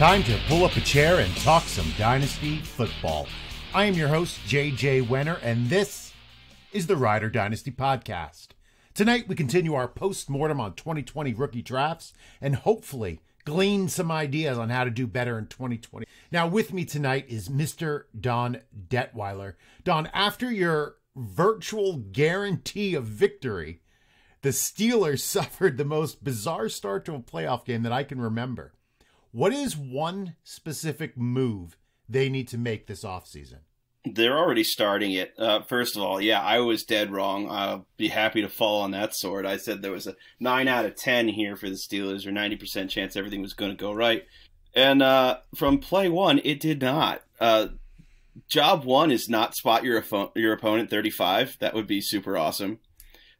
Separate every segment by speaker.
Speaker 1: Time to pull up a chair and talk some Dynasty football. I am your host, JJ Wenner, and this is the Rider Dynasty Podcast. Tonight, we continue our post mortem on 2020 rookie drafts and hopefully glean some ideas on how to do better in 2020. Now, with me tonight is Mr. Don Detweiler. Don, after your virtual guarantee of victory, the Steelers suffered the most bizarre start to a playoff game that I can remember. What is one specific move they need to make this offseason?
Speaker 2: They're already starting it. Uh, first of all, yeah, I was dead wrong. I'll be happy to fall on that sword. I said there was a 9 out of 10 here for the Steelers, or 90% chance everything was going to go right. And uh, from play one, it did not. Uh, job one is not spot your, op- your opponent 35. That would be super awesome.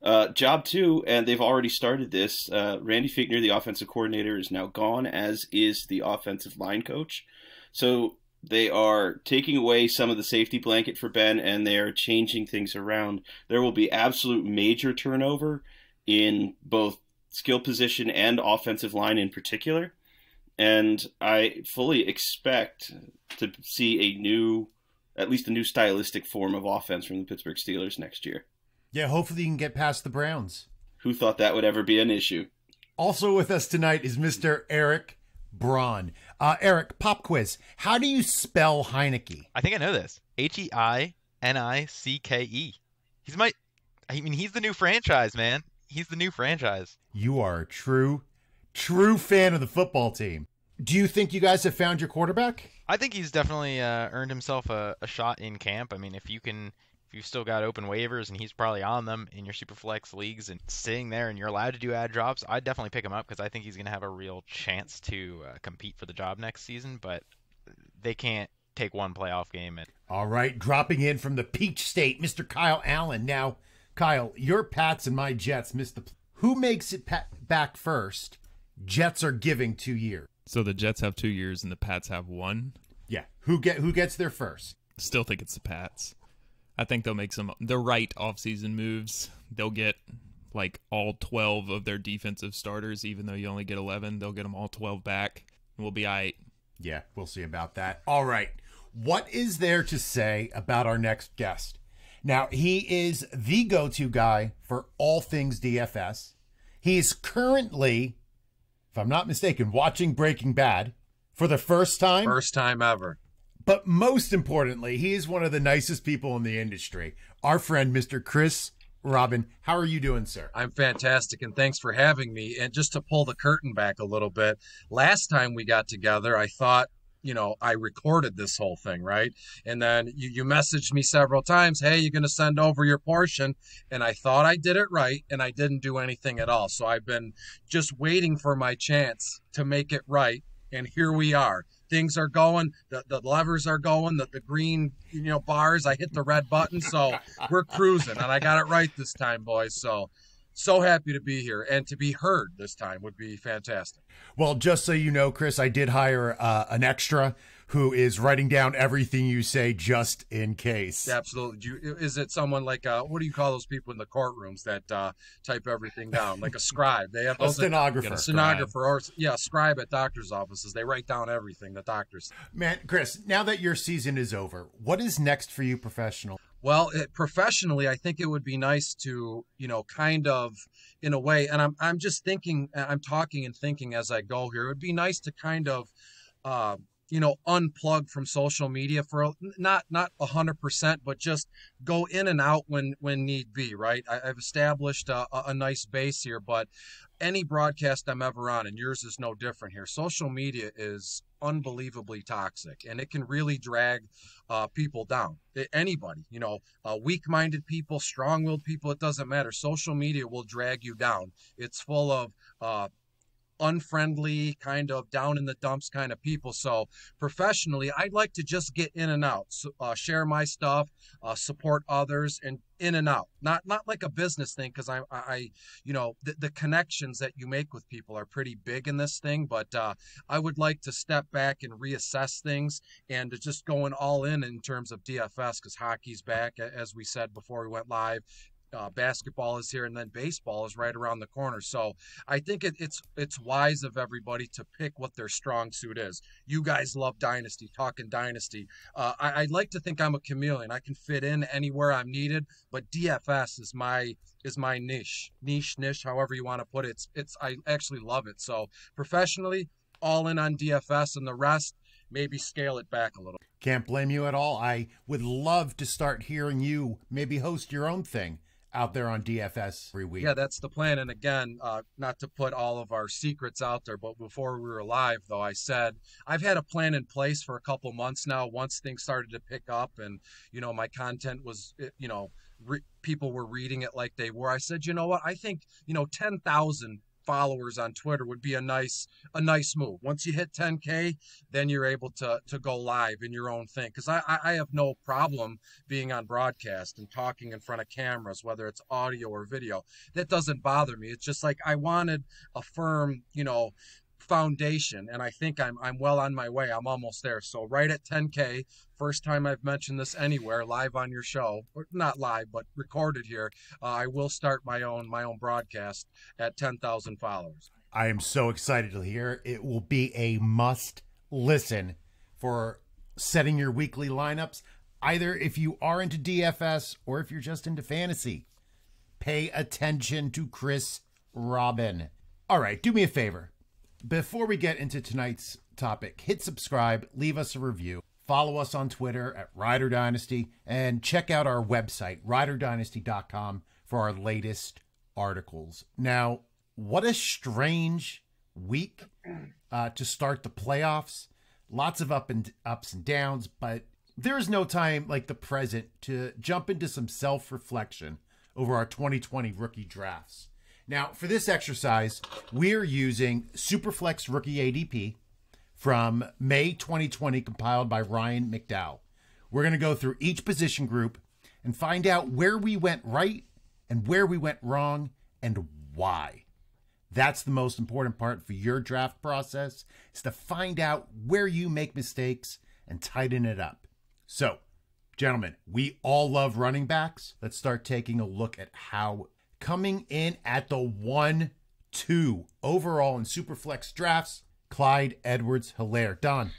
Speaker 2: Uh, job two, and uh, they've already started this. Uh, Randy Fickner, the offensive coordinator, is now gone, as is the offensive line coach. So they are taking away some of the safety blanket for Ben, and they are changing things around. There will be absolute major turnover in both skill position and offensive line in particular. And I fully expect to see a new, at least a new stylistic form of offense from the Pittsburgh Steelers next year.
Speaker 1: Yeah, hopefully you can get past the Browns.
Speaker 2: Who thought that would ever be an issue?
Speaker 1: Also with us tonight is Mr. Eric Braun. Uh, Eric, pop quiz. How do you spell Heineke? I think I know this.
Speaker 3: H E I N I C K E. He's my. I mean, he's the new franchise, man. He's the new franchise.
Speaker 1: You are a true, true fan of the football team. Do you think you guys have found your quarterback?
Speaker 3: I think he's definitely uh, earned himself a, a shot in camp. I mean, if you can if you've still got open waivers and he's probably on them in your superflex leagues and sitting there and you're allowed to do ad drops, I'd definitely pick him up because I think he's going to have a real chance to uh, compete for the job next season. But they can't take one playoff game. And-
Speaker 1: All right, dropping in from the Peach State, Mr. Kyle Allen. Now, Kyle, your Pats and my Jets missed the. Who makes it pa- back first? Jets are giving two years.
Speaker 4: So the Jets have two years and the Pats have one. Yeah,
Speaker 1: who get who gets there first?
Speaker 4: Still think it's the Pats. I think they'll make some the right offseason moves. They'll get like all 12 of their defensive starters, even though you only get 11. They'll get them all 12 back,
Speaker 1: we'll be all right. Yeah, we'll see about that. All right. What is there to say about our next guest? Now, he is the go to guy for all things DFS. He is currently, if I'm not mistaken, watching Breaking Bad for the first time. First time ever. But most importantly, he is one of the nicest people in the industry. Our friend, Mr. Chris Robin. How are you doing, sir?
Speaker 5: I'm fantastic, and thanks for having me. And just to pull the curtain back a little bit, last time we got together, I thought you know, I recorded this whole thing, right? And then you, you messaged me several times, hey, you're going to send over your portion. And I thought I did it right, and I didn't do anything at all. So I've been just waiting for my chance to make it right. And here we are things are going, the, the levers are going, the, the green you know bars. I hit the red button, so we're cruising, and I got it right this time, boys. So so happy to be here and to be heard this time would be fantastic.
Speaker 1: Well, just so you know, Chris, I did hire uh, an extra who is writing down everything you say just in case.
Speaker 5: Absolutely. You, is it someone like uh, what do you call those people in the courtrooms that uh, type everything down, like a scribe? They have a stenographer, that, a stenographer, or yeah, scribe at doctors' offices. They write down everything the doctors. Man,
Speaker 1: Chris, now that your season is over, what is next for you, professional?
Speaker 5: Well, it, professionally, I think it would be nice to, you know, kind of in a way, and I'm, I'm just thinking, I'm talking and thinking as I go here. It would be nice to kind of uh, you know unplug from social media for not not 100% but just go in and out when when need be right I, have established a, a nice base here but any broadcast i'm ever on and yours is no different here social media is unbelievably toxic and it can really drag uh, people down anybody you know uh, weak-minded people strong-willed people it doesn't matter social media will drag you down it's full of uh, unfriendly, kind of down in the dumps kind of people. So professionally, I'd like to just get in and out, so, uh, share my stuff, uh, support others, and in and out. Not not like a business thing because I, I you know the, the, connections that you make with people are pretty big in this thing. But uh, I would like to step back and reassess things and just going all in in terms of DFS because hockey's back as we said before we went live, uh, basketball is here, and then baseball is right around the corner. So I think it, it's it's wise of everybody to pick what their strong suit is. You guys love dynasty, talking dynasty. Uh, I, I like to think I'm a chameleon. I can fit in anywhere I'm needed, but DFS is my is my niche, niche, niche, however you want to put it. It's, it's I actually love it. So professionally, all in on DFS, and the rest maybe scale it back a little. Can't blame you at all. I would
Speaker 1: love to start hearing you maybe host your own thing out there on DFS every week. Yeah,
Speaker 5: that's the plan. And again, uh, not to put all of our secrets out there, but before we were live, though, I said I've had a plan in place for a couple months now. Once things started to pick up, and you know, my content was, eh, you know, re- people were reading it like they were. I said, you know what? I think you know, ten thousand followers on Twitter would be a nice a nice move. Once you hit 10k, then you're able to to go live in your own thing. Because I I have no problem being on broadcast and talking in front of cameras, whether it's audio or video. That doesn't bother me. It's just like I wanted a firm, you know, foundation, and I think I'm I'm well on my way. I'm almost there. So right at 10K, first time I've mentioned this anywhere live on your show, or not live but recorded here. Uh, I will start my own my own broadcast at 10,000 followers.
Speaker 1: I am so excited to hear. It will be a must listen for setting your weekly lineups. Either if you are into DFS or if you're just into fantasy, pay attention to Chris Robin. All right, do me a favor. Before we get into tonight's topic, hit subscribe, leave us a review, follow us on Twitter at Rider Dynasty, and check out our website, riderdynasty.com, for our latest articles. Now, what a strange week uh, to start the playoffs. Lots of up and ups and downs, but there is no time like the present to jump into some self reflection over our 2020 rookie drafts. Now, for this exercise, we're using Superflex Rookie ADP from May 2020, compiled by Ryan McDowell. We're going to go through each position group and find out where we went right and where we went wrong and why. That's the most important part for your draft process is to find out where you make mistakes and tighten it up. So, gentlemen, we all love running backs. Let's start taking a look at how coming in at the 1 2 overall in Superflex drafts, Clyde Edwards Hilaire. Don.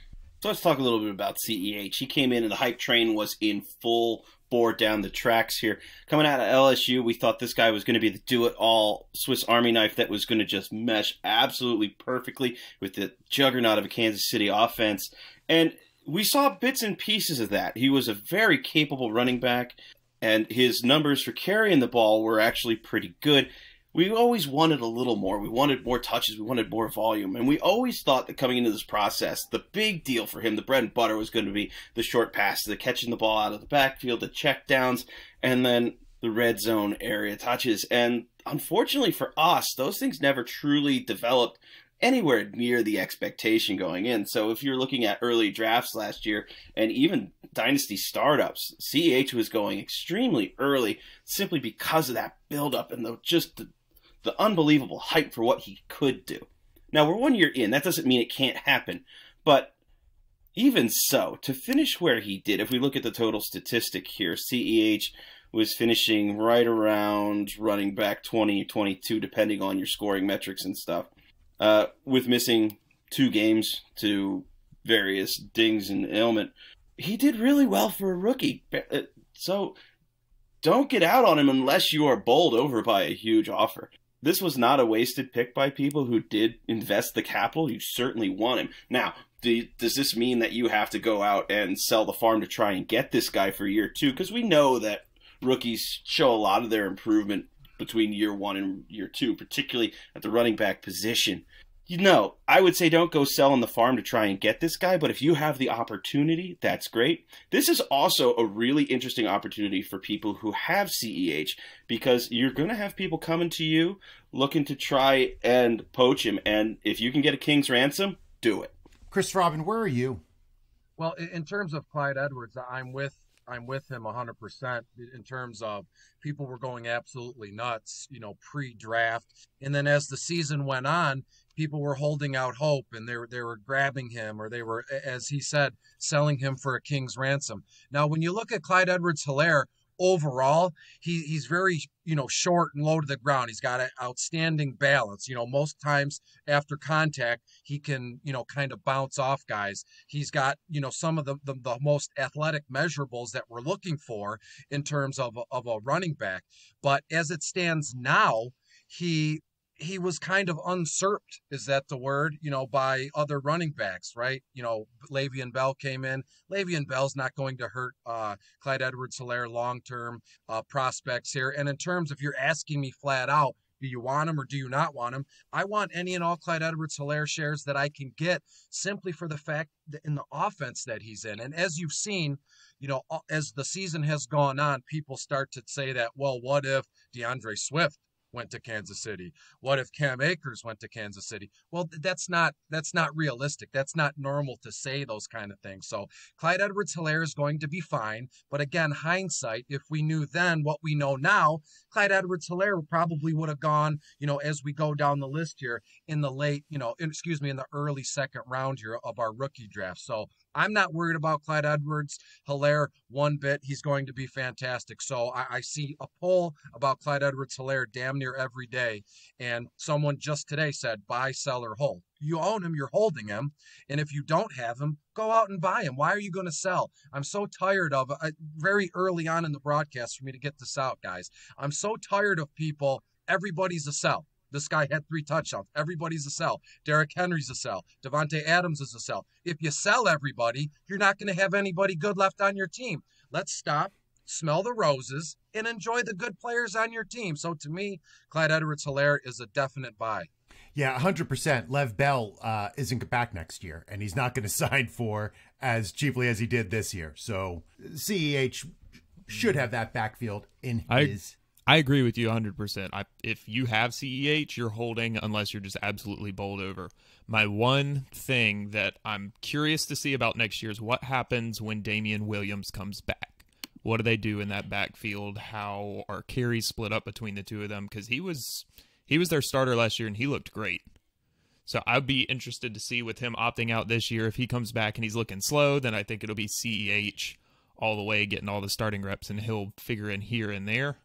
Speaker 2: So let's talk a little bit about CEH. He came in and the hype train was in full bore down the tracks here. Coming out of LSU, we thought this guy was going to be the do it all Swiss Army knife that was going to just mesh absolutely perfectly with the juggernaut of a Kansas City offense. And we saw bits and pieces of that. He was a very capable running back and his numbers for carrying the ball were actually pretty good. We always wanted a little more. We wanted more touches. We wanted more volume. And we always thought that coming into this process, the big deal for him, the bread and butter, was going to be the short pass, the catching the ball out of the backfield, the check downs, and then the red zone area touches. And unfortunately for us, those things never truly developed anywhere near the expectation going in. So if you're looking at early drafts last year and even dynasty startups, CEH was going extremely early simply because of that buildup and the, just the, the unbelievable hype for what he could do. Now we're one year in. That doesn't mean it can't happen, but even so, to finish where he did, if we look at the total statistic here, CEH was finishing right around running back 20, 22, depending on your scoring metrics and stuff uh, with missing two games to various dings and ailment. He did really well for a rookie. Uh, so don't get out on him unless you are bowled over by a huge offer. This was not a wasted pick by people who did invest the capital. You certainly want him. Now, do, does this mean that you have to go out and sell the farm to try and get this guy for year two? Because we know that rookies show a lot of their improvement between year one and year two, particularly at the running back position you know, I would say don't go sell on the farm to try and get this guy, but if you have the opportunity, that's great. This is also a really interesting opportunity for people who have CEH because you're going to have people coming to you looking to try and poach him. And if you can get a king's ransom, do it.
Speaker 1: Chris Robin, where are you?
Speaker 5: Well, in terms of Clyde Edwards, I'm with I'm with him 100% in terms of people were going absolutely nuts, you know, pre-draft. And then as the season went on, people were holding out hope and they were, they were grabbing him or they were, as he said, selling him for a king's ransom. Now, when you look at Clyde Edwards Hilaire, overall, he, he's very, you know, short and low to the ground. He's got an outstanding balance. You know, most times after contact, he can, you know, kind of bounce off guys. He's got, you know, some of the, the, the most athletic measurables that we're looking for in terms of, of a running back. But as it stands now, he he was kind of usurped, is that the word, you know, by other running backs, right? You know, Levy and Bell came in. Levy and Bell's not going to hurt uh, Clyde Edwards Hilaire long term uh, prospects here. And in terms of you're asking me flat out, do you want him or do you not want him? I want any and all Clyde Edwards Hilaire shares that I can get simply for the fact that in the offense that he's in. And as you've seen, you know, as the season has gone on, people start to say that, well, what if DeAndre Swift went to Kansas City? What if Cam Akers went to Kansas City? Well, that's not that's not realistic. That's not normal to say those kind of things. So Clyde Edwards Hilaire is going to be fine. But again, hindsight, if we knew then what we know now, Clyde Edwards Hilaire probably would have gone, you know, as we go down the list here in the late, you know, excuse me, in the early second round here of our rookie draft. So I'm not worried about Clyde Edwards Hilaire one bit. He's going to be fantastic. So I, I see a poll about Clyde Edwards Hilaire damn near every day. And someone just today said buy, sell, or hold. You own him, you're holding him. And if you don't have him, go out and buy him. Why are you going to sell? I'm so tired of uh, very early on in the broadcast for me to get this out, guys. I'm so tired of people. Everybody's a sell. This guy had three touchdowns. Everybody's a sell. Derrick Henry's a sell. Devontae Adams is a sell. If you sell everybody, you're not going to have anybody good left on your team. Let's stop, smell the roses, and enjoy the good players on your team. So to me, Clyde Edwards Hilaire is a definite buy. Yeah, 100%.
Speaker 1: Lev Bell uh, isn't back next year, and he's not going to sign for as cheaply as he did this year. So CEH should have that backfield in I, his I agree with you 100%. I, if you have
Speaker 4: CEH, you're holding unless you're just absolutely bowled over. My one thing that I'm curious to see about next year is what happens when Damian Williams comes back. What do they do in that backfield? How are carries split up between the two of them? Because he was he was their starter last year and he looked great. So I'd be interested to see with him opting out this year if he comes back and he's looking slow, then I think it'll be CEH all the way, getting all the starting reps, and he'll figure in here and there.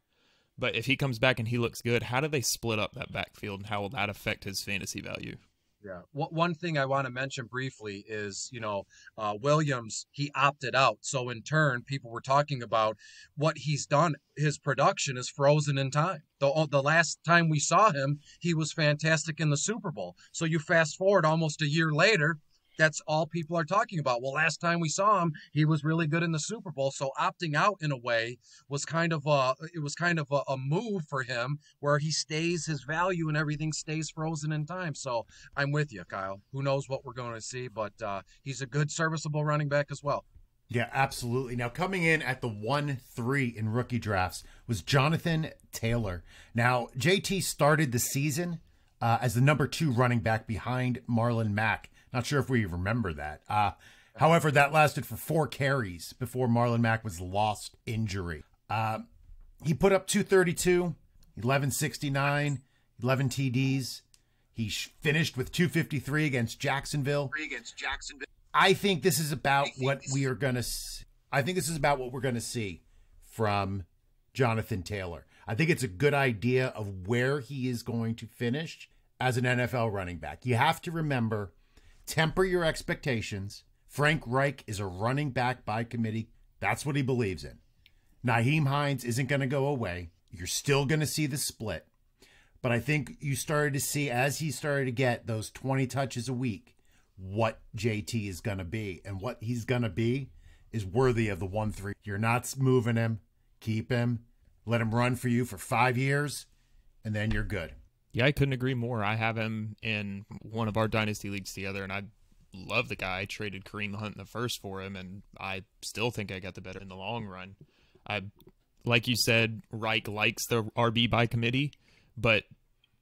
Speaker 4: But if he comes back and he looks good, how do they split up that backfield and how will that affect his fantasy value?
Speaker 5: Yeah. One thing I want to mention briefly is, you know, uh, Williams, he opted out. So in turn, people were talking about what he's done. His production is frozen in time. The, oh, the last time we saw him, he was fantastic in the Super Bowl. So you fast forward almost a year later, that's all people are talking about. Well, last time we saw him, he was really good in the Super Bowl. So opting out in a way was kind of a it was kind of a, a move for him where he stays his value and everything stays frozen in time. So I'm with you, Kyle. Who knows what we're going to see, but uh, he's a good serviceable running back as well. Yeah, absolutely. Now, coming in at the 1
Speaker 1: 3 in rookie drafts was Jonathan Taylor. Now, JT started the season uh, as the number two running back behind Marlon Mack. Not sure if we remember that. Uh, however, that lasted for four carries before Marlon Mack was lost injury. Uh, he put up 232, 1169, 11 TDs. He finished with 253 against Jacksonville. Against Jacksonville. I think this is about what we are going to. I think this is about what we're going to see from Jonathan Taylor. I think it's a good idea of where he is going to finish as an NFL running back. You have to remember temper your expectations. Frank Reich is a running back by committee. That's what he believes in. Naheem Hines isn't going to go away. You're still going to see the split. But I think you started to see as he started to get those 20 touches a week what JT is going to be. And what he's going to be is worthy of the 1 3. You're not moving him. Keep him. Let him run for you for five years, and then you're good. Yeah, I couldn't agree more. I have him in one of our dynasty leagues together, and I love
Speaker 4: the guy. I traded Kareem Hunt in the first for him, and I still think I got the better in the long run. I, like you said, Reich likes the RB by committee, but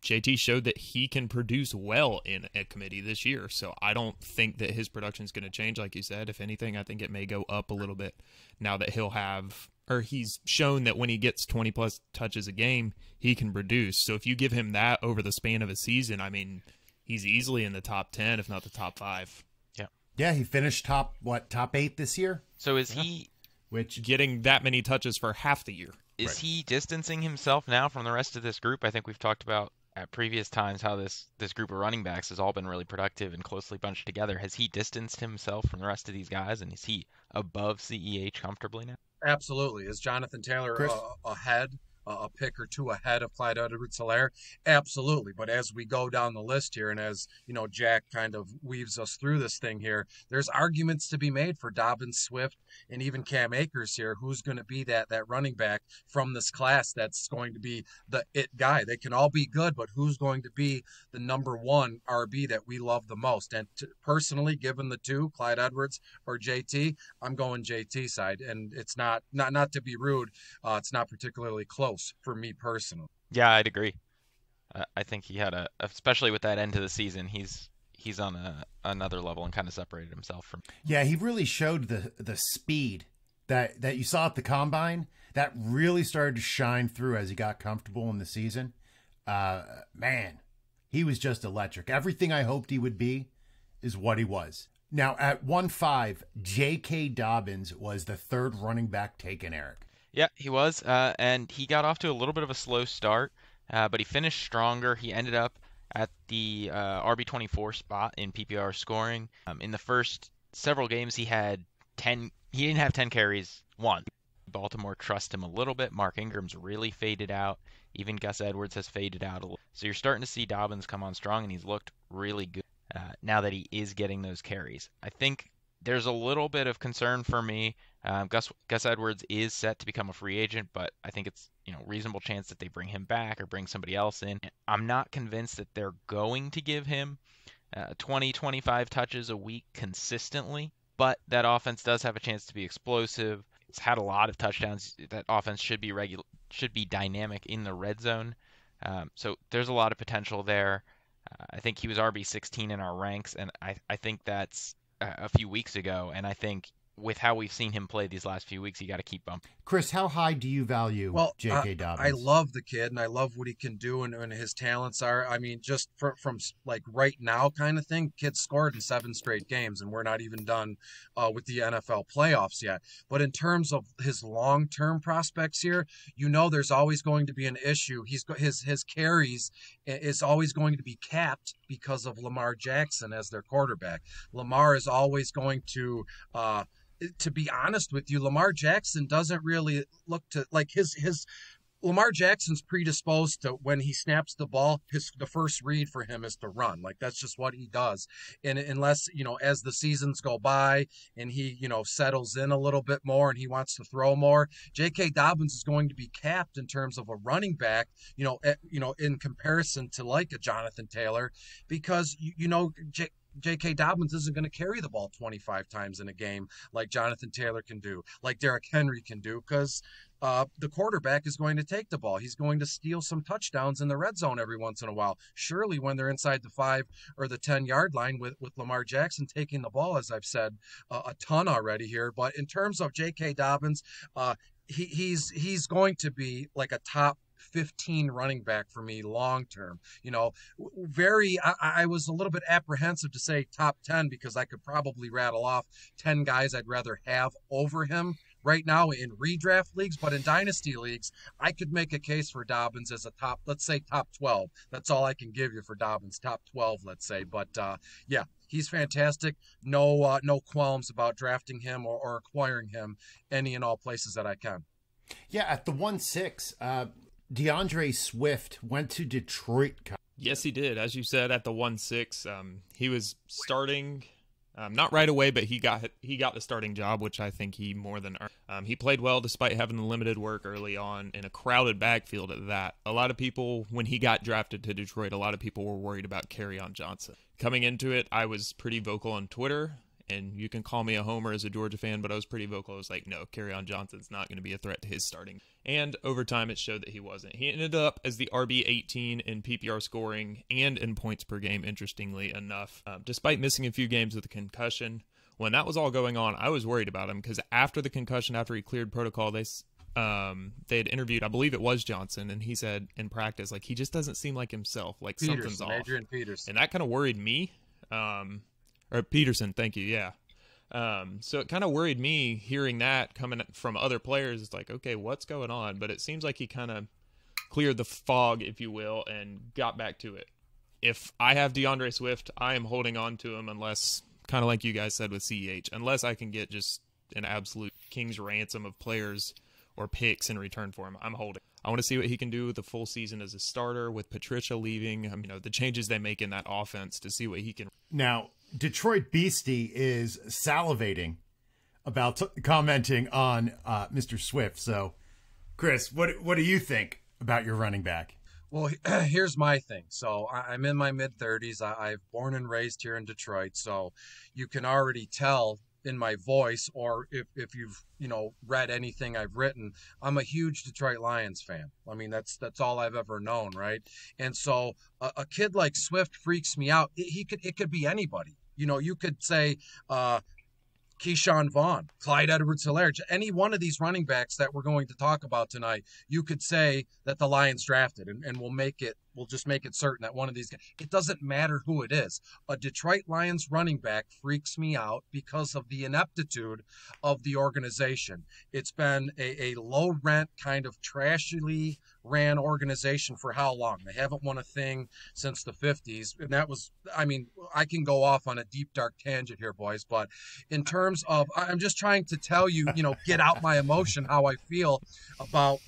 Speaker 4: JT showed that he can produce well in a committee this year. So I don't think that his production is going to change, like you said. If anything, I think it may go up a little bit now that he'll have or he's shown that when he gets 20 plus touches a game, he can produce. So if you give him that over the span of a season, I mean, he's easily in the top 10, if not the top five. Yeah.
Speaker 1: Yeah. He finished top, what, top eight this year?
Speaker 3: So is yeah. he. Which. Getting that many touches for half the year. Is right. he distancing himself now from the rest of this group? I think we've talked about at previous times how this this group of running backs has all been really productive and closely bunched together. Has he distanced himself from the rest of these guys, and is he above CEH comfortably now?
Speaker 5: Absolutely. Is Jonathan Taylor a, uh, ahead a pick or two ahead of Clyde Edwards Hilaire? Absolutely. But as we go down the list here, and as, you know, Jack kind of weaves us through this thing here, there's arguments to be made for Dobbins Swift and even Cam Akers here, who's going to be that that running back from this class that's going to be the it guy. They can all be good, but who's going to be the number one RB that we love the most? And to, personally, given the two, Clyde Edwards or JT, I'm going JT side, and it's not not not to be rude, uh, it's not particularly close else for me personally.
Speaker 3: Yeah, I'd agree. Uh, I think he had a, especially with that end to the season, he's he's on a, another level and kind of separated himself from.
Speaker 1: Yeah, he really showed the the speed that that you saw at the combine. That really started to shine through as he got comfortable in the season. Uh, man, he was just electric. Everything I hoped he would be is what he was. Now, at 1 5, J.K. Dobbins was the third running back taken, Eric.
Speaker 3: Yeah, he was, uh, and he got off to a little bit of a slow start, uh, but he finished stronger. He ended up at the uh, RB24 spot in PPR scoring. Um, in the first several games, he had 10. He didn't have 10 carries once. Baltimore trust him a little bit. Mark Ingram's really faded out. Even Gus Edwards has faded out a little. So you're starting to see Dobbins come on strong, and he's looked really good uh, now that he is getting those carries. I think there's a little bit of concern for me. Um, Gus Gus Edwards is set to become a free agent, but I think it's you know reasonable chance that they bring him back or bring somebody else in. I'm not convinced that they're going to give him uh, 20 25 touches a week consistently, but that offense does have a chance to be explosive. It's had a lot of touchdowns. That offense should be regular should be dynamic in the red zone. Um, so there's a lot of potential there. Uh, I think he was RB16 in our ranks, and I, I think that's a few weeks ago, and I think with how we've seen him play these last few weeks, you got to keep him.
Speaker 5: Chris, how high do you value well, J.K. Dobbins? I love the kid, and I love what he can do, and, and his talents are. I mean, just for, from like right now kind of thing, kid scored in seven straight games, and we're not even done uh, with the NFL playoffs yet. But in terms of his long term prospects here, you know, there's always going to be an issue. got his his carries is always going to be capped because of Lamar Jackson as their quarterback. Lamar is always going to. Uh, to be honest with you, Lamar Jackson doesn't really look to like his his Lamar Jackson's predisposed to when he snaps the ball, his the first read for him is to run. Like that's just what he does. And unless, you know, as the seasons go by and he, you know, settles in a little bit more and he wants to throw more, J.K. Dobbins is going to be capped in terms of a running back, you know, at, you know, in comparison to like a Jonathan Taylor, because you, you know, J- J.K. Dobbins isn't going to carry the ball 25 times in a game like Jonathan Taylor can do, like Derrick Henry can do, because uh, the quarterback is going to take the ball. He's going to steal some touchdowns in the red zone every once in a while. Surely, when they're inside the five or the 10 yard line with, with Lamar Jackson taking the ball, as I've said uh, a ton already here. But in terms of J.K. Dobbins, uh, he, he's he's going to be like a top 15 running back for me long term. You know, very, I, I, was a little bit apprehensive to say top 10 because I could probably rattle off 10 guys I'd rather have over him right now in redraft leagues, but in dynasty leagues, I could make a case for Dobbins as a top, let's say top 12. That's all I can give you for Dobbins, top 12, let's say. But uh, yeah, he's fantastic. No, uh, no qualms about drafting him or, or, acquiring him any and all places that I can.
Speaker 1: Yeah, at the one six, uh, DeAndre Swift went to Detroit.
Speaker 4: Yes, he did. As you said, at the one six, um, he was starting um, not right away, but he got he got the starting job, which I think he more than earned. Um, he played well despite having the limited work early on in a crowded backfield at that. A lot of people, when he got drafted to Detroit, a lot of people were worried about on Johnson. Coming into it, I was pretty vocal on Twitter and you can call me a homer as a Georgia fan, but I was pretty vocal. I was like, no, Carry on Johnson's not going to be a threat to his starting. And over time, it showed that he wasn't. He ended up as the RB18 in PPR scoring and in points per game, interestingly enough, um, despite missing a few games with a concussion. When that was all going on, I was worried about him because after the concussion, after he cleared protocol, they um, they had interviewed, I believe it was Johnson, and he said in practice, like he just doesn't seem like himself, like Peterson, something's off. Adrian Peterson. And that kind of worried me. Um, or Peterson. Thank you. Yeah. Um, so it kind of worried me hearing that coming from other players. It's like, okay, what's going on? But it seems like he kind of cleared the fog, if you will, and got back to it. If I have DeAndre Swift, I am holding on to him unless, kind of like you guys said with CEH, unless I can get just an absolute king's ransom of players or picks in return for him. I'm holding. I want to see what he can do with the full season as a starter with Patricia leaving. You know the changes they make in that offense to see what he can.
Speaker 1: Now Detroit Beastie is salivating about commenting on uh, Mr. Swift. So,
Speaker 5: Chris, what what do you think about your running back? Well, here's my thing. So I'm in my mid 30s. I've born and raised here in Detroit, so you can already tell in my voice, or if, if you've you know read anything I've written, I'm a huge Detroit Lions fan. I mean that's that's all I've ever known, right? And so a, a kid like Swift freaks me out. It, he could it could be anybody. You know, you could say uh, Keyshawn Vaughn, Clyde Edwards Hilaire, any one of these running backs that we're going to talk about tonight, you could say that the Lions drafted and, and will make it we'll just make it certain that one of these guys, it doesn't matter who it is. A Detroit Lions running back freaks me out because of the ineptitude of the organization. It's been a, a low rent, kind of trashily ran organization for how long? They haven't won a thing since the 50s. And that was, I mean, I can go off on a deep, dark tangent here, boys, but in terms of, I'm just trying to tell you, you know, get out my emotion, how I feel about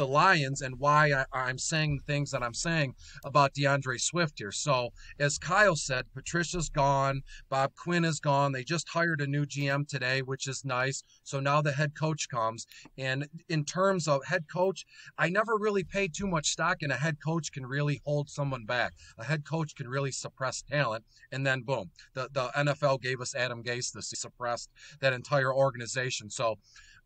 Speaker 5: the Lions and why I, I'm saying the things that I'm saying about DeAndre Swift here. So, as Kyle said, Patricia's gone, Bob Quinn is gone. They just hired a new GM today, which is nice. So now the head coach comes. And in terms of head coach, I never really pay too much stock, and a head coach can really hold someone back. A head coach can really suppress talent. And then, boom, the, the NFL gave us Adam Gase this. He suppressed that entire organization. So,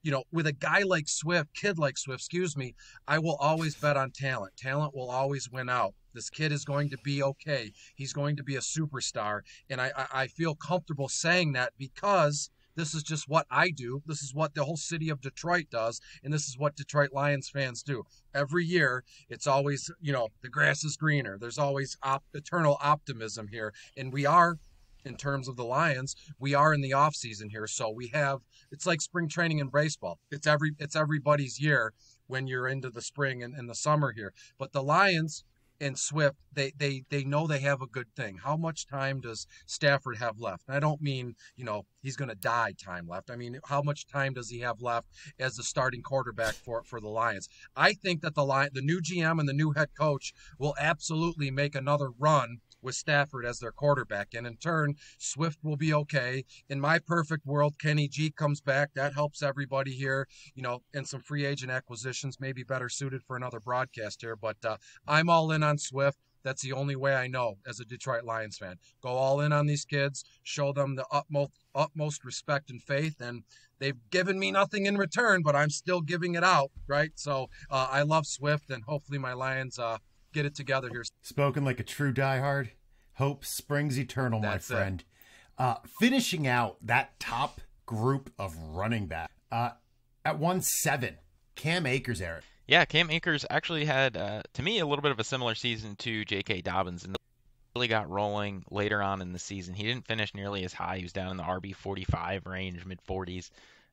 Speaker 5: you know, with a guy like Swift, kid like Swift, excuse me, I will always bet on talent. Talent will always win out. This kid is going to be okay. He's going to be a superstar. And I, I, I feel comfortable saying that because this is just what I do. This is what the whole city of Detroit does, and this is what Detroit Lions fans do. Every year, it's always, you know, the grass is greener. There's always op- eternal optimism here, and we are in terms of the Lions, we are in the off season here, so we have it's like spring training in baseball. It's every it's everybody's year when you're into the spring and, and the summer here. But the Lions and Swift, they they they know they have a good thing. How much time does Stafford have left? And I don't mean you know he's going to die time left. I mean how much time does he have left as the starting quarterback for for the Lions? I think that the Lion, the new GM and the new head coach will absolutely make another run with Stafford as their quarterback. And in turn, Swift will be okay. In my perfect world, Kenny G comes back. That helps everybody here, you know, and some free agent acquisitions may be better suited for another broadcast here. But uh, I'm all in on Swift. That's the only way I know as a Detroit Lions fan. Go all in on these kids, show them the utmost utmost respect and faith, and they've given me nothing in return, but I'm still giving it out, right? So uh, I love Swift, and hopefully my Lions uh, get it together here.
Speaker 1: Spoken like a true diehard. Hope springs eternal, That's my friend. Uh, finishing out that top group of running back uh, at one seven, Cam Akers, Eric.
Speaker 3: Yeah, Cam Akers actually had, uh, to me, a little bit of a similar season to J.K. Dobbins, and really got rolling later on in the season. He didn't finish nearly as high. He was down in the RB 45 range, mid 40s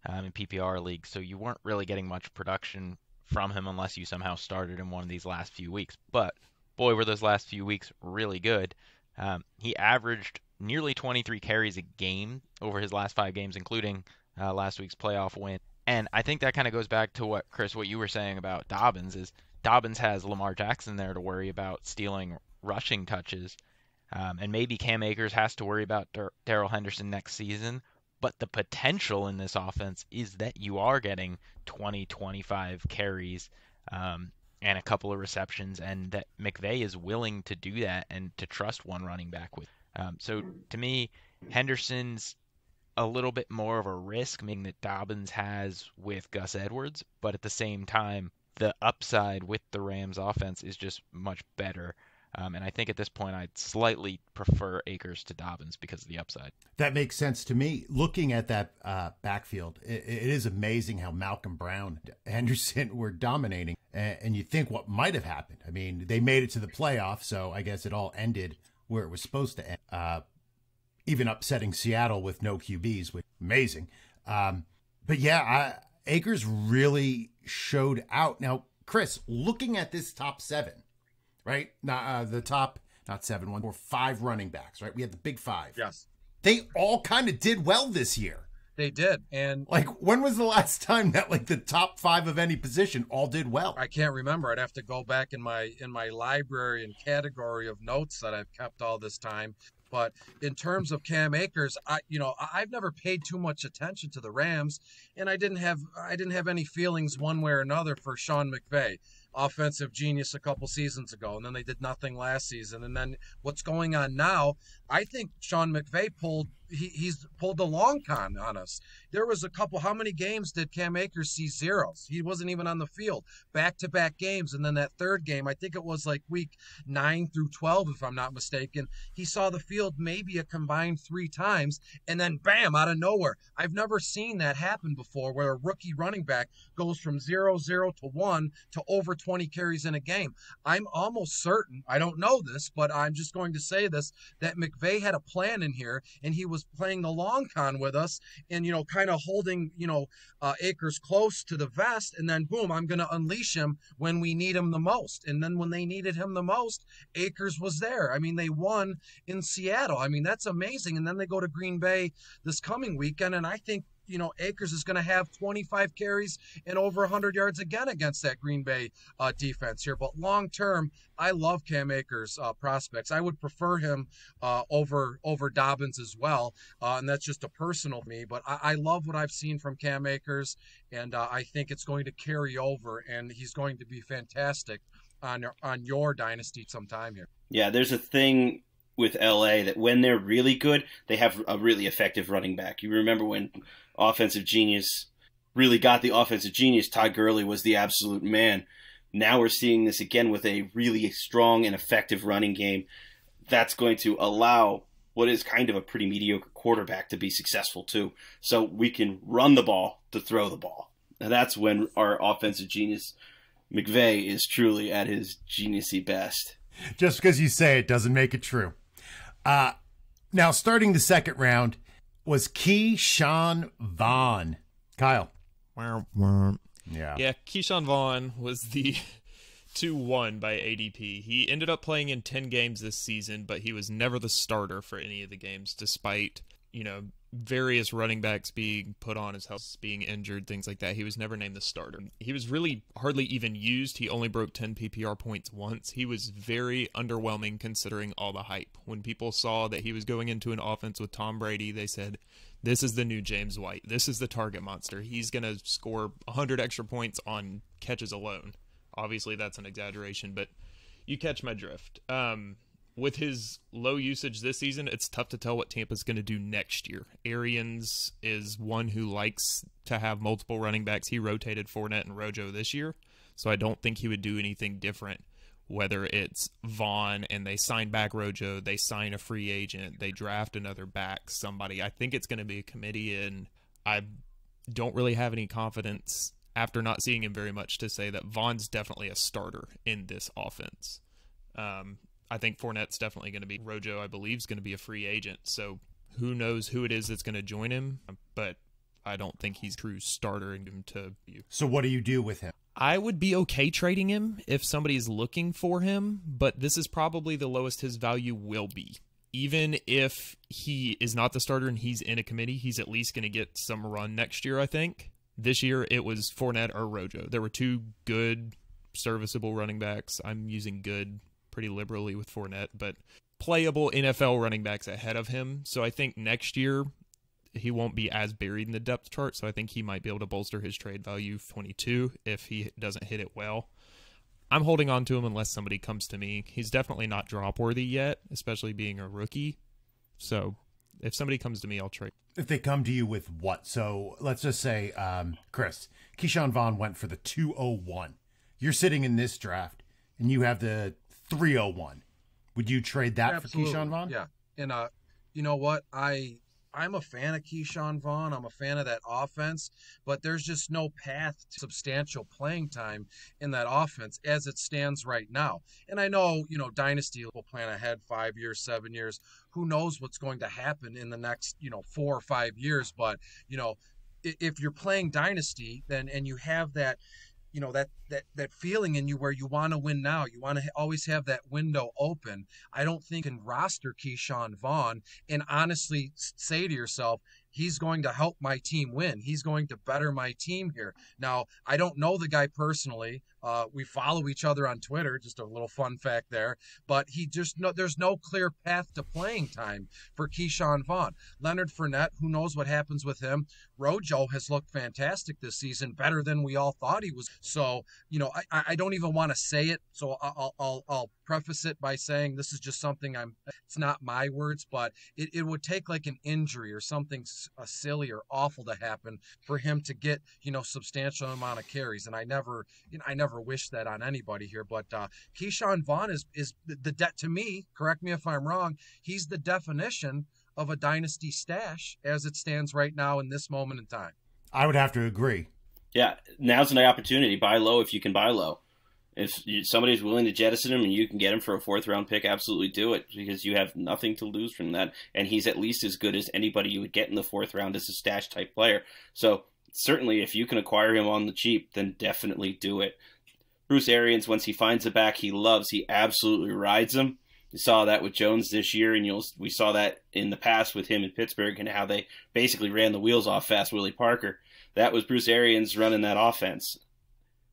Speaker 3: um, in PPR league, so you weren't really getting much production from him unless you somehow started in one of these last few weeks. But boy, were those last few weeks really good. Um, he averaged nearly 23 carries a game over his last five games, including uh, last week's playoff win. And I think that kind of goes back to what Chris, what you were saying about Dobbins is Dobbins has Lamar Jackson there to worry about stealing rushing touches, um, and maybe Cam Akers has to worry about Daryl Henderson next season. But the potential in this offense is that you are getting 20, 25 carries um, and a couple of receptions, and that McVay is willing to do that and to trust one running back with. Um, so to me, Henderson's a little bit more of a risk, meaning that Dobbins has with Gus Edwards, but at the same time, the upside with the Rams offense is just much better. Um, and I think at this point, I'd slightly prefer Acres to Dobbins because of the upside.
Speaker 1: That makes sense to me. Looking at that uh, backfield, it, it is amazing how Malcolm Brown and Anderson were dominating. And, and you think what might have happened. I mean, they made it to the playoff, so I guess it all ended where it was supposed to end. Uh, even upsetting Seattle with no QBs, which amazing. Um, but yeah, I, really showed out. Now, Chris, looking at this top seven, right? Not uh, the top, not seven, one or five running backs, right? We had the big five. Yes. They all kind of did
Speaker 5: well this year. They did. And like, when was the last time that like the top five of any position all did well? I can't remember. I'd have to go back in my in my library and category of notes that I've kept all this time. But in terms of Cam Akers, I you know I've never paid too much attention to the Rams, and I didn't have I didn't have any feelings one way or another for Sean McVay offensive genius a couple seasons ago, and then they did nothing last season. And then what's going on now, I think Sean McVay pulled he, he's pulled the long con on us. There was a couple. How many games did Cam Akers see zeros? He wasn't even on the field. Back to back games, and then that third game, I think it was like week nine through twelve, if I'm not mistaken. He saw the field maybe a combined three times, and then bam, out of nowhere. I've never seen that happen before, where a rookie running back goes from zero zero to one to over 20 carries in a game. I'm almost certain. I don't know this, but I'm just going to say this that McVay had a plan in here, and he was was playing the long con with us and you know kind of holding you know uh, Acres close to the vest, and then boom, I'm going to unleash him when we need him the most. And then when they needed him the most, Acres was there. I mean, they won in Seattle. I mean, that's amazing. And then they go to Green Bay this coming weekend, and I think you know, Akers is going to have 25 carries and over 100 yards again against that Green Bay uh, defense here. But long term, I love Cam Akers' uh, prospects. I would prefer him uh, over over Dobbins as well, uh, and that's just a personal me. But I, I, love what I've seen from Cam Akers, and uh, I think it's going to carry over, and he's going to be fantastic on on your dynasty sometime here. Yeah,
Speaker 2: there's a thing with LA that when they're really good, they have a really effective running back. You remember when offensive genius really got the offensive genius. Todd Gurley was the absolute man. Now we're seeing this again with a really strong and effective running game that's going to allow what is kind of a pretty mediocre quarterback to be successful too. So we can run the ball to throw the ball. And that's when our offensive genius McVeigh is truly at his geniusy best.
Speaker 1: Just because you say it doesn't make it true. Uh, now, starting the second round, was Keyshawn Vaughn. Kyle. Yeah. Yeah,
Speaker 4: Keyshawn Vaughn was the 2 1 by ADP. He ended up playing in 10 games this season, but he was never the starter for any of the games, despite, you know, various running backs being put on his health, being injured, things like that. He was never named the starter. He was really hardly even used. He only broke 10 PPR points once. He was very underwhelming considering all the hype. When people saw that he was going into an offense with Tom Brady, they said, this is the new James White. This is the target monster. He's going to score 100 extra points on catches alone. Obviously, that's an exaggeration, but you catch my drift. Um, with his low usage this season, it's tough to tell what Tampa's going to do next year. Arians is one who likes to have multiple running backs. He rotated Fournette and Rojo this year, so I don't think he would do anything different. Whether it's Vaughn and they sign back Rojo, they sign a free agent, they draft another back, somebody. I think it's going to be a committee, and I don't really have any confidence after not seeing him very much to say that Vaughn's definitely a starter in this offense. Um, I think Fournette's definitely going to be Rojo. I believe is going to be a free agent. So who knows who it is that's going to join him? But I don't think he's true starter him to you.
Speaker 1: So what do you do with him?
Speaker 4: I would be okay trading him if somebody's looking for him, but this is probably the lowest his value will be. Even if he is not the starter and he's in a committee, he's at least going to get some run next year, I think. This year it was Fournette or Rojo. There were two good, serviceable running backs. I'm using good pretty liberally with Fournette, but playable NFL running backs ahead of him. So I think next year he won't be as buried in the depth chart. So I think he might be able to bolster his trade value 22 if he doesn't hit it well. I'm holding on to him unless somebody comes to me. He's definitely not drop worthy yet, especially being a rookie. So if somebody comes to me, I'll trade.
Speaker 1: If they come to you with what? So let's just say, um, Chris, Keyshawn Vaughn went for the 201. You're sitting in this draft and you have the 301. Would you trade that Absolutely. for Keyshawn Vaughn? Yeah.
Speaker 5: And uh, you know what? I I'm a fan of Keyshawn Vaughn. I'm a fan of that offense, but there's just no path to substantial playing time in that offense as it stands right now. And I know, you know, Dynasty will plan ahead five years, seven years. Who knows what's going to happen in the next, you know, four or five years. But, you know, if you're playing Dynasty, then and you have that you know that that that feeling in you where you want to win now. You want to always have that window open. I don't think you can roster Keyshawn Vaughn and honestly say to yourself, he's going to help my team win. He's going to better my team here. Now I don't know the guy personally. Uh, we follow each other on Twitter. Just a little fun fact there. But he just no, there's no clear path to playing time for Keyshawn Vaughn. Leonard Fournette, who knows what happens with him? Rojo has looked fantastic this season, better than we all thought he was. So you know, I, I don't even want to say it. So I'll, I'll I'll preface it by saying this is just something I'm. It's not my words, but it, it would take like an injury or something uh, silly or awful to happen for him to get you know substantial amount of carries. And I never you know I never wish that on anybody here, but uh, Keyshawn Vaughn is is the, the debt to me. Correct me if I'm wrong. He's the definition of a dynasty stash as it stands right now in this moment in time. I
Speaker 1: would have to agree.
Speaker 2: Yeah, now's an opportunity. Buy low if you can buy low. If somebody's willing to jettison him and you can get him for a fourth round pick, absolutely do it because you have nothing to lose from that. And he's at least as good as anybody you would get in the fourth round as a stash type player. So certainly, if you can acquire him on the cheap, then definitely do it. Bruce Arians, once he finds a back he loves, he absolutely rides him. You saw that with Jones this year, and you'll we saw that in the past with him in Pittsburgh and how they basically ran the wheels off fast Willie Parker. That was Bruce Arians running that offense.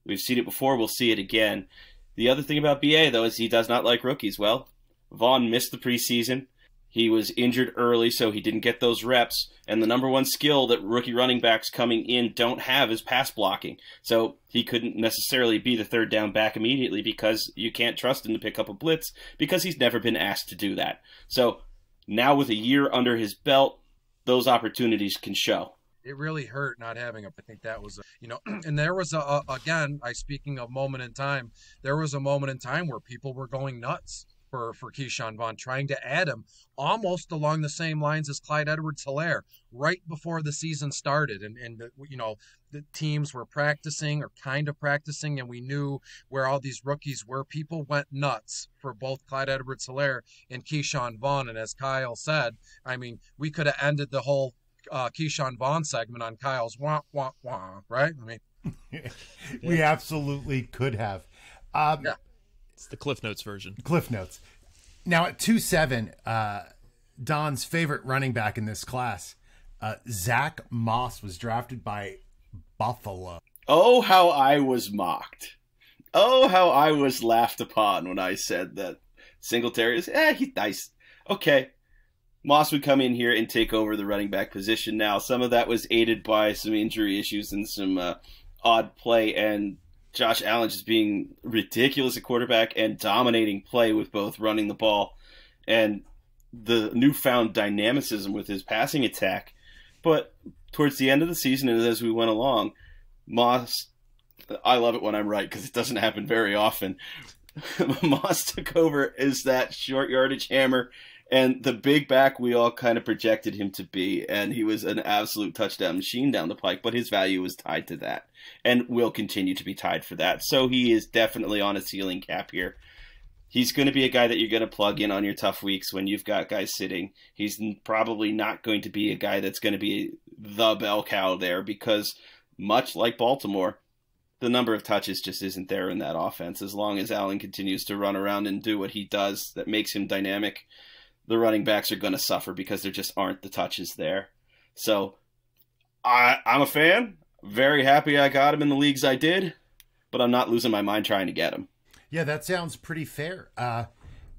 Speaker 2: We've seen it before. We'll see it again. The other thing about BA though is he does not like rookies. Well, Vaughn missed the preseason. He was injured early, so he didn't get those reps. And the number one skill that rookie running backs coming in don't have is pass blocking. So he couldn't necessarily be the third down back immediately because you can't trust him to pick up a blitz because he's never been asked to do that. So now with a year under his belt, those opportunities can show
Speaker 5: it really hurt not having him. I think that was, a, you know, and there was a, a, again, I speaking of moment in time, there was a moment in time where people were going nuts for, for Keyshawn Vaughn, trying to add him almost along the same lines as Clyde Edwards Hilaire right before the season started. And, and the, you know, the teams were practicing or kind of practicing, and we knew where all these rookies were. People went nuts for both Clyde Edwards Hilaire and Keyshawn Vaughn. And as Kyle said, I mean, we could have ended the whole uh, Keyshawn Vaughn segment on Kyle's wah, wah, wah, right? I mean, we
Speaker 1: absolutely could have. Um, yeah. It's the Cliff Notes version. Cliff Notes. Now at two seven, uh, Don's favorite running back in this class, uh, Zach Moss, was drafted by Buffalo.
Speaker 2: Oh, how I was mocked. Oh, how I was laughed upon when I said that Singletary is, eh, he's nice. Okay. Moss would come in here and take over the running back position now. Some of that was aided by some injury issues and some uh, odd play and Josh Allen just being ridiculous at quarterback and dominating play with both running the ball and the newfound dynamicism with his passing attack. But towards the end of the season and as we went along, Moss, I love it when I'm right because it doesn't happen very often. Moss took over as that short yardage hammer and the big back we all kind of projected him to be, and he was an absolute touchdown machine down the pike. But his value was tied to that, and will continue to be tied for that. So he is definitely on a ceiling cap here. He's going to be a guy that you're going to plug in on your tough weeks when you've got guys sitting. He's probably not going to be a guy that's going to be the bell cow there because, much like Baltimore, the number of touches just isn't there in that offense. As long as Allen continues to run around and do what he does that makes him dynamic, the running backs are going to suffer because there just aren't the touches there. So I, I'm a fan. Very happy I got him in the leagues I did, but I'm not losing my mind trying to get him.
Speaker 1: Yeah, that sounds pretty fair. Uh,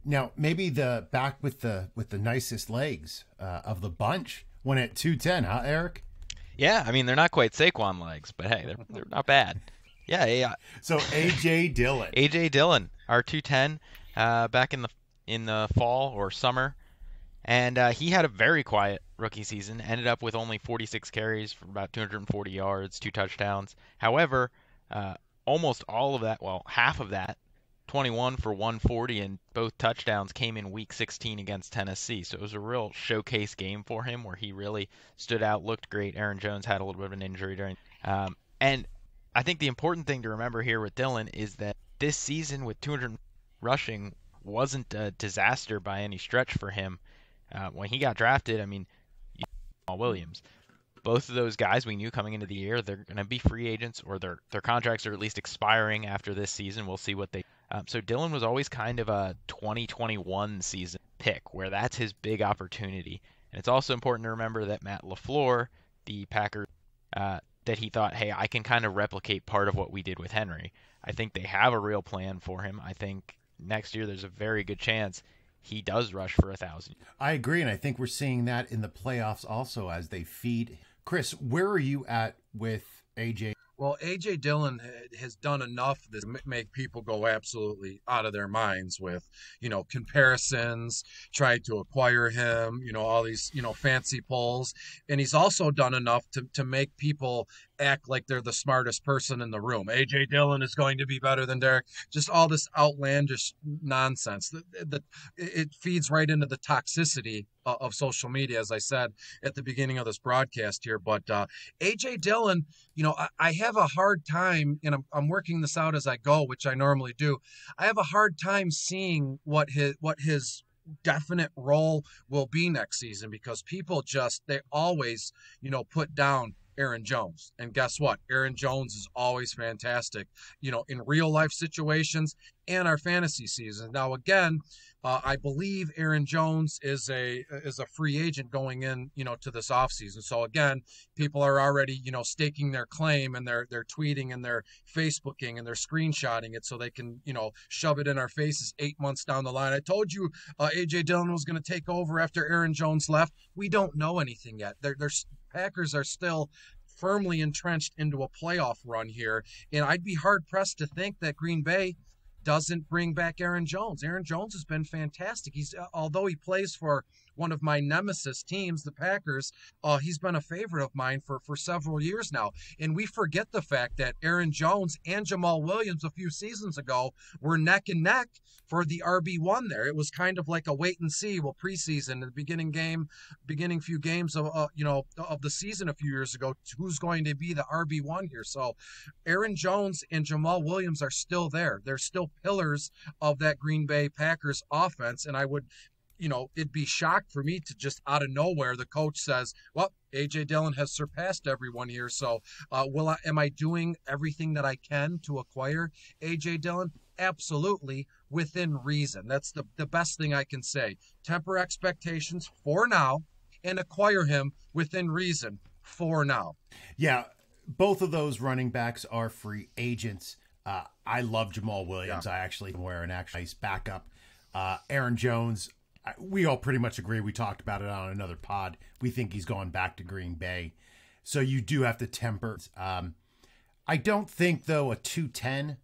Speaker 1: now maybe the back with the with the nicest legs uh, of the bunch went at 210, huh, Eric?
Speaker 3: Yeah, I mean they're not quite Saquon legs, but hey, they're they're not bad. Yeah, yeah. So AJ Dillon. AJ Dillon, our 210, uh, back in the in the fall or summer. And uh, he had a very quiet rookie season, ended up with only 46 carries for about 240 yards, two touchdowns. However, uh, almost all of that, well, half of that, 21 for 140 and both touchdowns came in week 16 against Tennessee. So it was a real showcase game for him where he really stood out, looked great. Aaron Jones had a little bit of an injury during. Um, and I think the important thing to remember here with Dylan is that this season with 200 rushing wasn't a disaster by any stretch for him. Uh, when he got drafted, I mean, Paul Williams. Both of those guys we knew coming into the year they're going to be free agents or their their contracts are at least expiring after this season. We'll see what they. Um, so Dylan was always kind of a 2021 season pick where that's his big opportunity. And it's also important to remember that Matt Lafleur, the Packers, uh, that he thought, hey, I can kind of replicate part of what we did with Henry. I think they have a real plan for him. I think next year there's a very good chance he does rush for a thousand.
Speaker 1: I agree, and I think we're seeing that in the playoffs also as they feed. Chris, where are you at with AJ?
Speaker 5: Well, AJ Dillon has done enough to make people go absolutely out of their minds with, you know, comparisons, trying to acquire him, you know, all these, you know, fancy polls. And he's also done enough to, to make people act like they're the smartest person in the room. AJ Dillon is going to be better than Derek. Just all this outlandish nonsense. That it feeds right into the toxicity of social media, as I said at the beginning of this broadcast here. But uh, AJ Dillon, you know, I, I, have a hard time, and I'm, I'm working this out as I go, which I normally do. I have a hard time seeing what his what his definite role will be next season because people just they always you know put down Aaron Jones. And guess what? Aaron Jones is always fantastic, you know, in real life situations and our fantasy season. Now, again, uh, I believe Aaron Jones is a is a free agent going in, you know, to this offseason. So again, people are already, you know, staking their claim and they're they're tweeting and they're Facebooking and they're screenshotting it so they can, you know, shove it in our faces eight months down the line. I told you uh, AJ Dillon was going to take over after Aaron Jones left. We don't know anything yet. They're, they're Packers are still firmly entrenched into a playoff run here, and I'd be hard pressed to think that Green Bay doesn't bring back Aaron Jones. Aaron Jones has been fantastic. He's uh, although he plays for one of my nemesis teams, the Packers. Uh, he's been a favorite of mine for, for several years now. And we forget the fact that Aaron Jones and Jamal Williams a few seasons ago were neck and neck for the RB1 there. It was kind of like a wait and see. Well, preseason, the beginning game, beginning few games of, uh, you know, of the season a few years ago, who's going to be the RB1 here? So Aaron Jones and Jamal Williams are still there. They're still pillars of that Green Bay Packers offense. And I would you know, it'd be shock for me to just out of nowhere the coach says, "Well, AJ Dillon has surpassed everyone here, so uh, will I? Am I doing everything that I can to acquire AJ Dillon? Absolutely, within reason. That's the the best thing I can say. Temper expectations for now, and acquire him within reason for now. Yeah, both of those running backs are free agents. Uh,
Speaker 1: I love Jamal Williams. Yeah. I actually wear an actual nice backup. Uh, Aaron Jones, we all pretty much agree. We talked about it on another pod. We think he's going back to Green Bay. So you do have to temper. Um, I don't think, though, a 210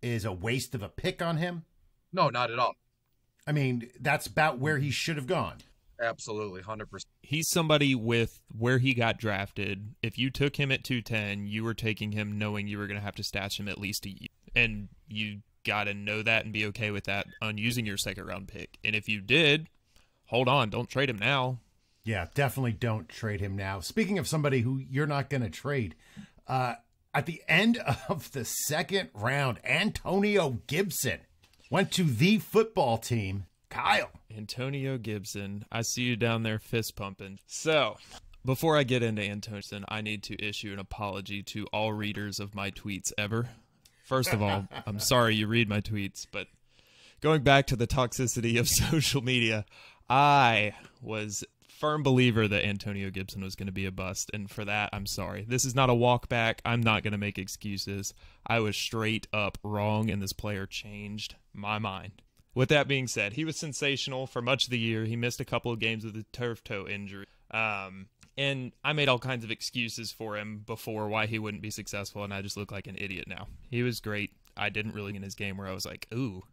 Speaker 1: is a waste of a pick on him. No, not at all. I mean, that's about where he should have gone.
Speaker 5: Absolutely, 100%.
Speaker 1: He's somebody with where he got
Speaker 4: drafted. If you took him at 210, you were taking him knowing you were going to have to stash him at least a year. And you got to know that and be okay with that on using your second round pick. And if you
Speaker 1: did, hold on, don't trade him now. Yeah, definitely don't trade him now. Speaking of somebody who you're not going to trade, uh, at the end of the second round, Antonio Gibson went to the football team. Kyle.
Speaker 4: Antonio Gibson. I see you down there fist pumping. So, before I get into Antonio, I need to issue an apology to all readers of my tweets ever. First of all, I'm sorry you read my tweets, but going back to the toxicity of social media, I was firm believer that Antonio Gibson was going to be a bust, and for that, I'm sorry. This is not a walk back. I'm not going to make excuses. I was straight up wrong, and this player changed my mind. With that being said, he was sensational for much of the year. He missed a couple of games with a turf toe injury. Um, and I made all kinds of excuses for him before why he wouldn't be successful, and I just look like an idiot now. He was great. I didn't really in his game where I was like, ooh,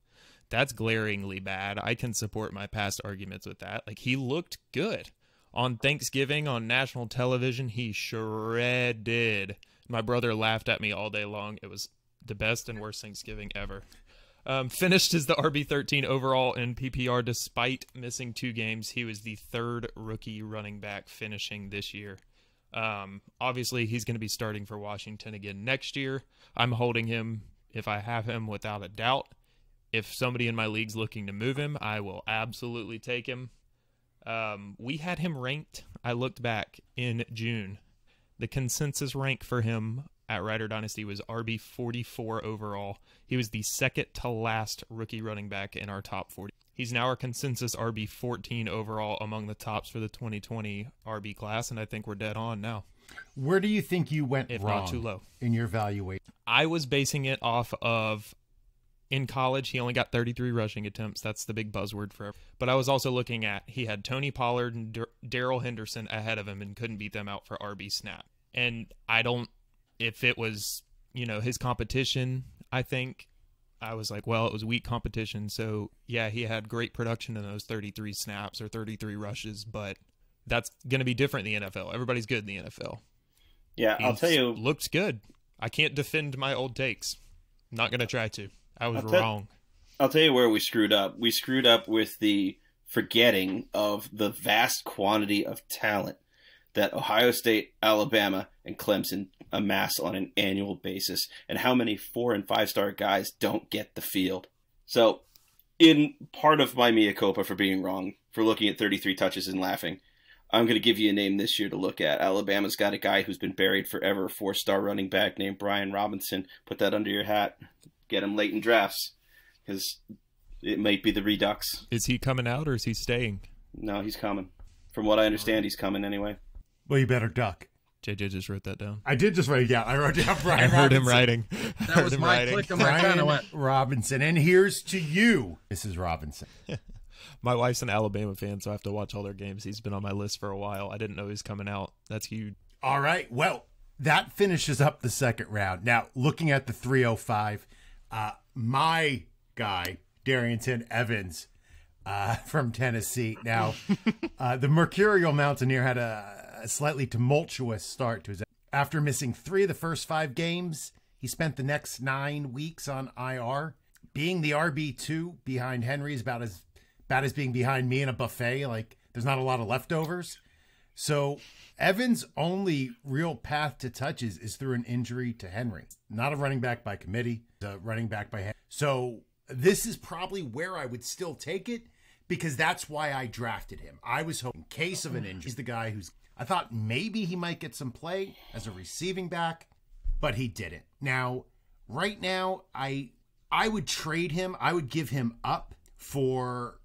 Speaker 4: that's glaringly bad. I can support my past arguments with that. Like, he looked good. On Thanksgiving, on national television, he shredded. My brother laughed at me all day long. It was the best and worst Thanksgiving ever. Um, finished as the RB13 overall in PPR despite missing two games. He was the third rookie running back finishing this year. Um, obviously, he's going to be starting for Washington again next year. I'm holding him if I have him without a doubt. If somebody in my league's looking to move him, I will absolutely take him. Um, we had him ranked, I looked back in June. The consensus rank for him at Rider Dynasty was RB 44 overall. He was the second to last rookie running back in our top 40. He's now our consensus RB 14 overall among the tops for the 2020 RB class, and I think we're dead on now.
Speaker 1: Where do you think you went if wrong? Not too low in your
Speaker 4: valuation. I was basing it off of in college he only got 33 rushing attempts. That's the big buzzword for. But I was also looking at he had Tony Pollard and Daryl Henderson ahead of him and couldn't beat them out for RB snap. And I don't if it was you know his competition, I think I was like, well, it was weak competition. So yeah, he had great production in those 33 snaps or 33 rushes, but that's going to be different in the NFL. Everybody's good in the NFL.
Speaker 2: Yeah, He's, I'll tell you,
Speaker 4: looks good. I can't defend my old takes. Not going to try to. I was I'll wrong.
Speaker 2: I'll tell you where we screwed up. We screwed up with the forgetting of the vast quantity of talent that Ohio State, Alabama, and Clemson amass on an annual basis, and how many four and five star guys don't get the field. So, in part of my mea culpa for being wrong, for looking at 33 touches and laughing, I'm going to give you a name this year to look at. Alabama's got a guy who's been buried forever, four star running back named Brian Robinson. Put that under your hat. Get him late in drafts because it might be the Redux.
Speaker 4: Is he coming out or is
Speaker 2: he staying? No, he's coming. From what I understand, he's coming anyway. Well, you better duck.
Speaker 1: JJ just wrote that down. I did just write Yeah, I wrote down Brian. I heard Robinson. him writing. That was my writing. click. I'm like, kind of went. Robinson, and here's to you, Mrs. Robinson. my wife's
Speaker 4: an Alabama fan, so I have to watch all their games. He's been on my list for a while. I didn't know he was coming out. That's huge.
Speaker 1: All right. Well, that finishes up the second round. Now, looking at the 305, uh, my guy, Darrington Evans uh, from Tennessee. Now, uh, the Mercurial Mountaineer had a a slightly tumultuous start to his. After missing three of the first five games, he spent the next nine weeks on IR. Being the RB two behind Henry is about as bad as being behind me in a buffet. Like there's not a lot of leftovers. So Evans' only real path to touches is through an injury to Henry. Not a running back by committee, a running back by Henry. So this is probably where I would still take it because that's why I drafted him. I was hoping, in case of an injury, he's the guy who's I thought maybe he might get some play as a receiving back, but he didn't. Now, right now, I I would trade him. I would give him up for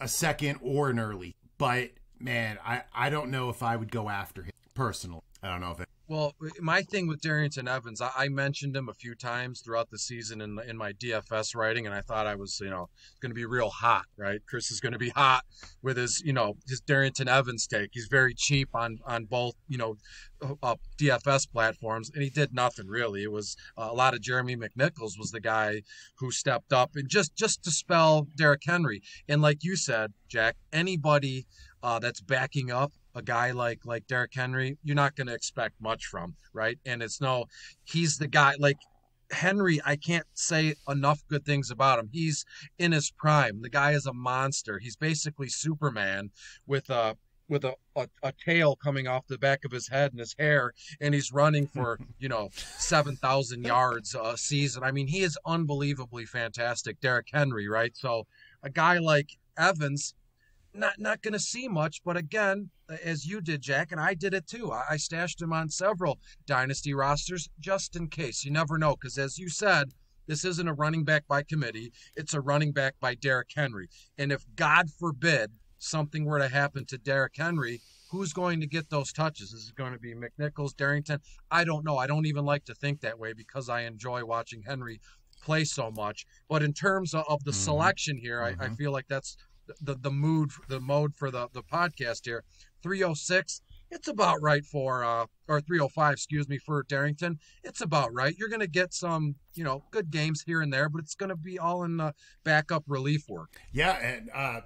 Speaker 1: a second
Speaker 5: or an early. But man, I I don't know if I would go after him personally. I don't know if it well, my thing with Darrington Evans, I, I, mentioned him a few times throughout the season in in my DFS writing, and I thought I was, you know, going to be real hot, right? Chris is going to be hot with his, you know, his Darrington Evans take. He's very cheap on on both, you know, uh, uh DFS platforms, and he did nothing really. It was uh, a lot of Jeremy McNichols was the guy who stepped up and just just to spell Derrick Henry. And like you said, Jack, anybody uh, that's backing up a guy like like Derrick Henry, you're not going to expect much from, right? And it's no, he's the guy like Henry. I can't say enough good things about him. He's in his prime. The guy is a monster. He's basically Superman with a with a, a, a, tail coming off the back of his head and his hair, and he's running for, you know, 7,000 yards a season. I mean, he is unbelievably fantastic, Derrick Henry, right? So a guy like Evans, not not going to see much. But again, uh, as you did, Jack, and I did it too. I, I stashed him on several dynasty rosters just in case. You never know, because as you said, this isn't a running back by committee. It's a running back by Derrick Henry. And if God forbid something were to happen to Derrick Henry, who's going to get those touches? Is it going to be McNichols, Darrington? I don't know. I don't even like to think that way because I enjoy watching Henry play so much. But in terms of the mm-hmm. selection here, mm-hmm. I, I mm-hmm. feel like that's the the mood the mode for the the podcast here. 306 it's about right for uh or 305 excuse me for Darrington. It's about right. You're going to get some, you know, good games here and there, but it's going to be all in the uh, backup relief work. Yeah, and uh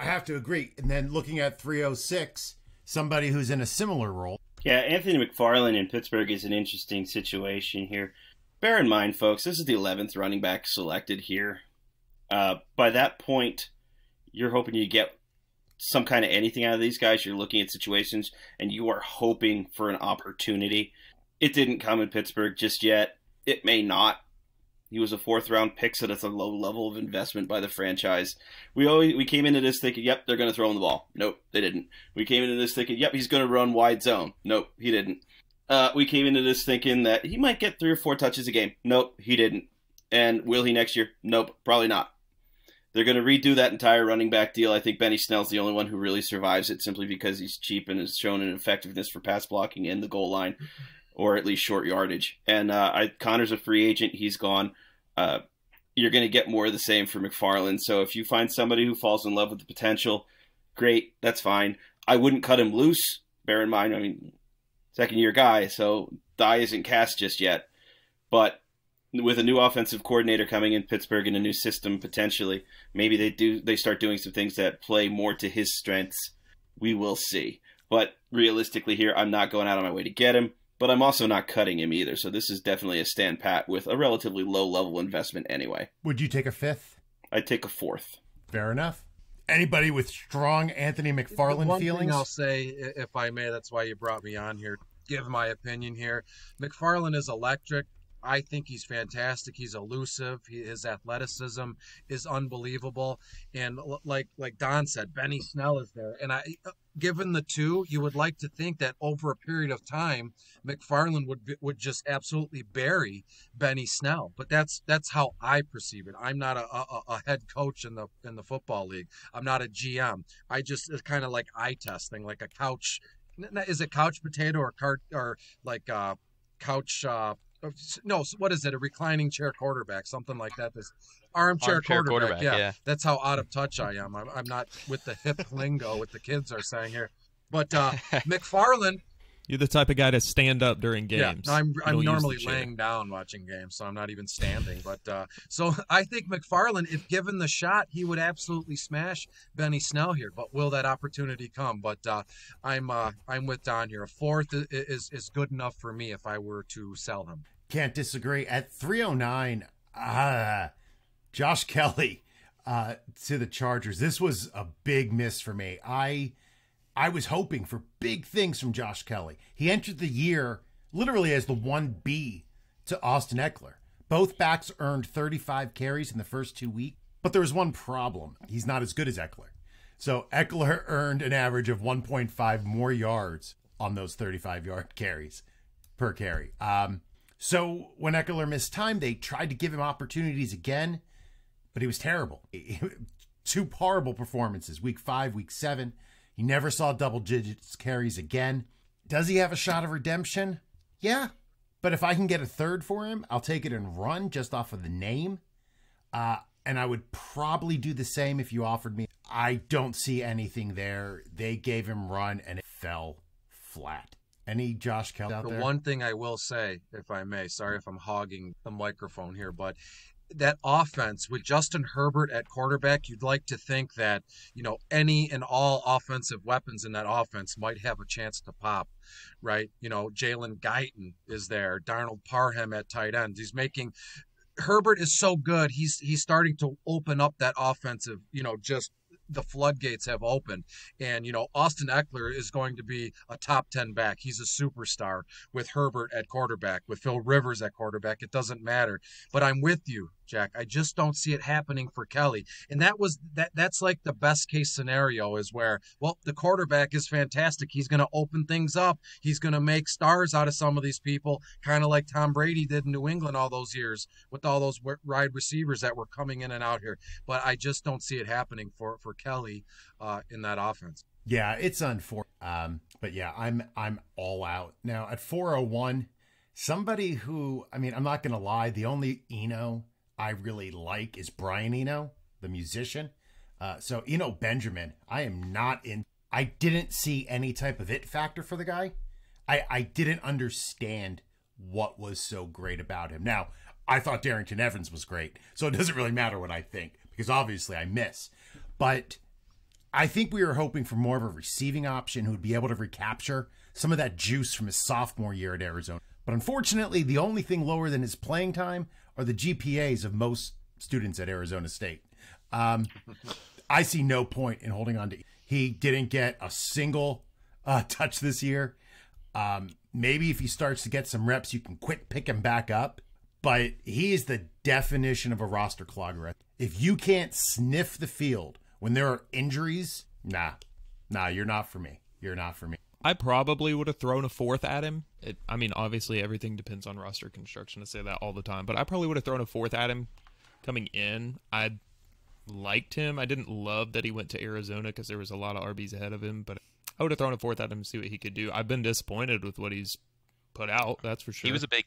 Speaker 5: I have
Speaker 1: to agree. And then looking at 306, somebody who's in a similar role. Yeah, Anthony
Speaker 2: McFarland in Pittsburgh is an interesting situation here. Bear in mind, folks, this is the 11th running back selected here. Uh, by that point, you're hoping you get some kind of anything out of these guys. You're looking at situations and you are hoping for an opportunity. It didn't come in Pittsburgh just yet. It may not. He was a fourth round pick, so that's a low level of investment by the franchise. We always we came into this thinking, yep, they're going to throw him the ball. Nope, they didn't. We came into this thinking, yep, he's going to run wide zone. Nope, he didn't. Uh, we came into this thinking that he might get three or four touches a game. Nope, he didn't. And will he next year? Nope, probably not. They're going to redo that entire running back deal. I think Benny Snell's the only one who really survives it simply because he's cheap and has shown an effectiveness for pass blocking in the goal line, or at least short yardage. And uh, I, Connor's a free agent. He's gone. Uh, you're going to get more of the same for McFarland. So if you find somebody who falls in love with the potential, great. That's fine. I wouldn't cut him loose. Bear in mind, I mean, second year guy, so die isn't cast just yet. But with a new offensive coordinator coming in Pittsburgh and a new system potentially, maybe they do they start doing some things that play more to his strengths. We will see. But realistically here, I'm not going out of my way to get him, but I'm also not cutting him either. So this is definitely a stand pat with a relatively low level investment
Speaker 1: anyway. Would you take a fifth? I'd take a fourth. Fair enough. Anybody with strong Anthony McFarland one feelings? Thing I'll
Speaker 5: say, if I may, that's why you brought me on here. Give my opinion here. McFarland is electric I think he's fantastic. He's elusive. He, his athleticism is unbelievable. And l- like like Don said, Benny Snell is there. And I, given the two, you would like to think that over a period of time, McFarland would would just absolutely bury Benny Snell. But that's that's how I perceive it. I'm not a, a, a head coach in the in the football league. I'm not a GM. I just it's kind of like eye testing, like a couch. Is it couch potato or cart or like a uh, couch? Uh, no, what is it? A reclining chair quarterback, something like that. This armchair, armchair quarterback. quarterback yeah. yeah. that's how out of touch I am. I'm, I'm not with the hip lingo what the kids are saying here. But uh, McFarland. You're the type of guy to
Speaker 4: stand up during games. Yeah, I'm, I'm normally laying
Speaker 5: down watching games, so I'm not even standing. But uh, so I think McFarland, if given the shot, he would absolutely smash Benny Snell here. But will that opportunity come? But uh, I'm uh, I'm with Don here. A fourth is is good enough for me if I were to sell him.
Speaker 1: Can't disagree. At 309, uh, Josh Kelly uh, to the Chargers. This was a big miss for me. I I was hoping for big things from Josh Kelly. He entered the year literally as the 1B to Austin Eckler. Both backs earned 35 carries in the first two weeks, but there was one problem. He's not as good as Eckler. So Eckler earned an average of 1.5 more yards on those 35 yard carries per carry. Um, so when Eckler missed time, they tried to give him opportunities again, but he was terrible. Two horrible performances, week five, week seven. He never saw double digits carries again. Does he have a shot of redemption? Yeah. But if I can get a third for him, I'll take it and run just off of the name. Uh, and I would probably do the same if you offered me. I don't see anything there. They gave him run and it fell flat. Any Josh Kelly
Speaker 5: out the One thing I will say, if I may, sorry if I'm hogging the microphone here, but that offense with Justin Herbert at quarterback, you'd like to think that, you know, any and all offensive weapons in that offense might have a chance to pop, right? You know, Jalen Guyton is there, Darnold Parham at tight end. He's making Herbert is so good. He's he's starting to open up that offensive, you know, just the floodgates have opened. And, you know, Austin Eckler is going to be a top 10 back. He's a superstar with Herbert at quarterback, with Phil Rivers at quarterback. It doesn't matter. But I'm with you. Jack. I just don't see it happening for Kelly. And that was that that's like the best case scenario is where, well, the quarterback is fantastic. He's gonna open things up. He's gonna make stars out of some of these people, kind of like Tom Brady did in New England all those years with all those wide receivers that were coming in and out here. But I just don't see it happening for for Kelly uh, in that offense. Yeah, it's
Speaker 1: unfortunate. Um, but yeah, I'm I'm all out now at 401. Somebody who I mean, I'm not gonna lie. The only Eno I really like is Brian Eno, the musician. Uh, so Eno Benjamin, I am not in. I didn't see any type of it factor for the guy. I I didn't understand what was so great about him. Now I thought Darrington Evans was great, so it doesn't really matter what I think because obviously I miss. But I think we were hoping for more of a receiving option who would be able to recapture some of that juice from his sophomore year at Arizona. But unfortunately, the only thing lower than his playing time are the GPAs of most students at Arizona State. Um, I see no point in holding on to. He didn't get a single uh, touch this year. Um, maybe if he starts to get some reps, you can quit pick him back up. But he is the definition of a roster clogger. If you can't sniff the field when there are injuries, nah, nah, you're not for me. You're not for me. I probably would have thrown a fourth at him.
Speaker 4: It, I mean, obviously, everything depends on roster construction. I say that all the time, but I probably would have thrown a fourth at him coming in. I liked him. I didn't love that he went to Arizona because there was a lot of RBs ahead of him, but I would have thrown a fourth at him to see what he could do. I've been disappointed with what he's put out. That's for sure. He was a big.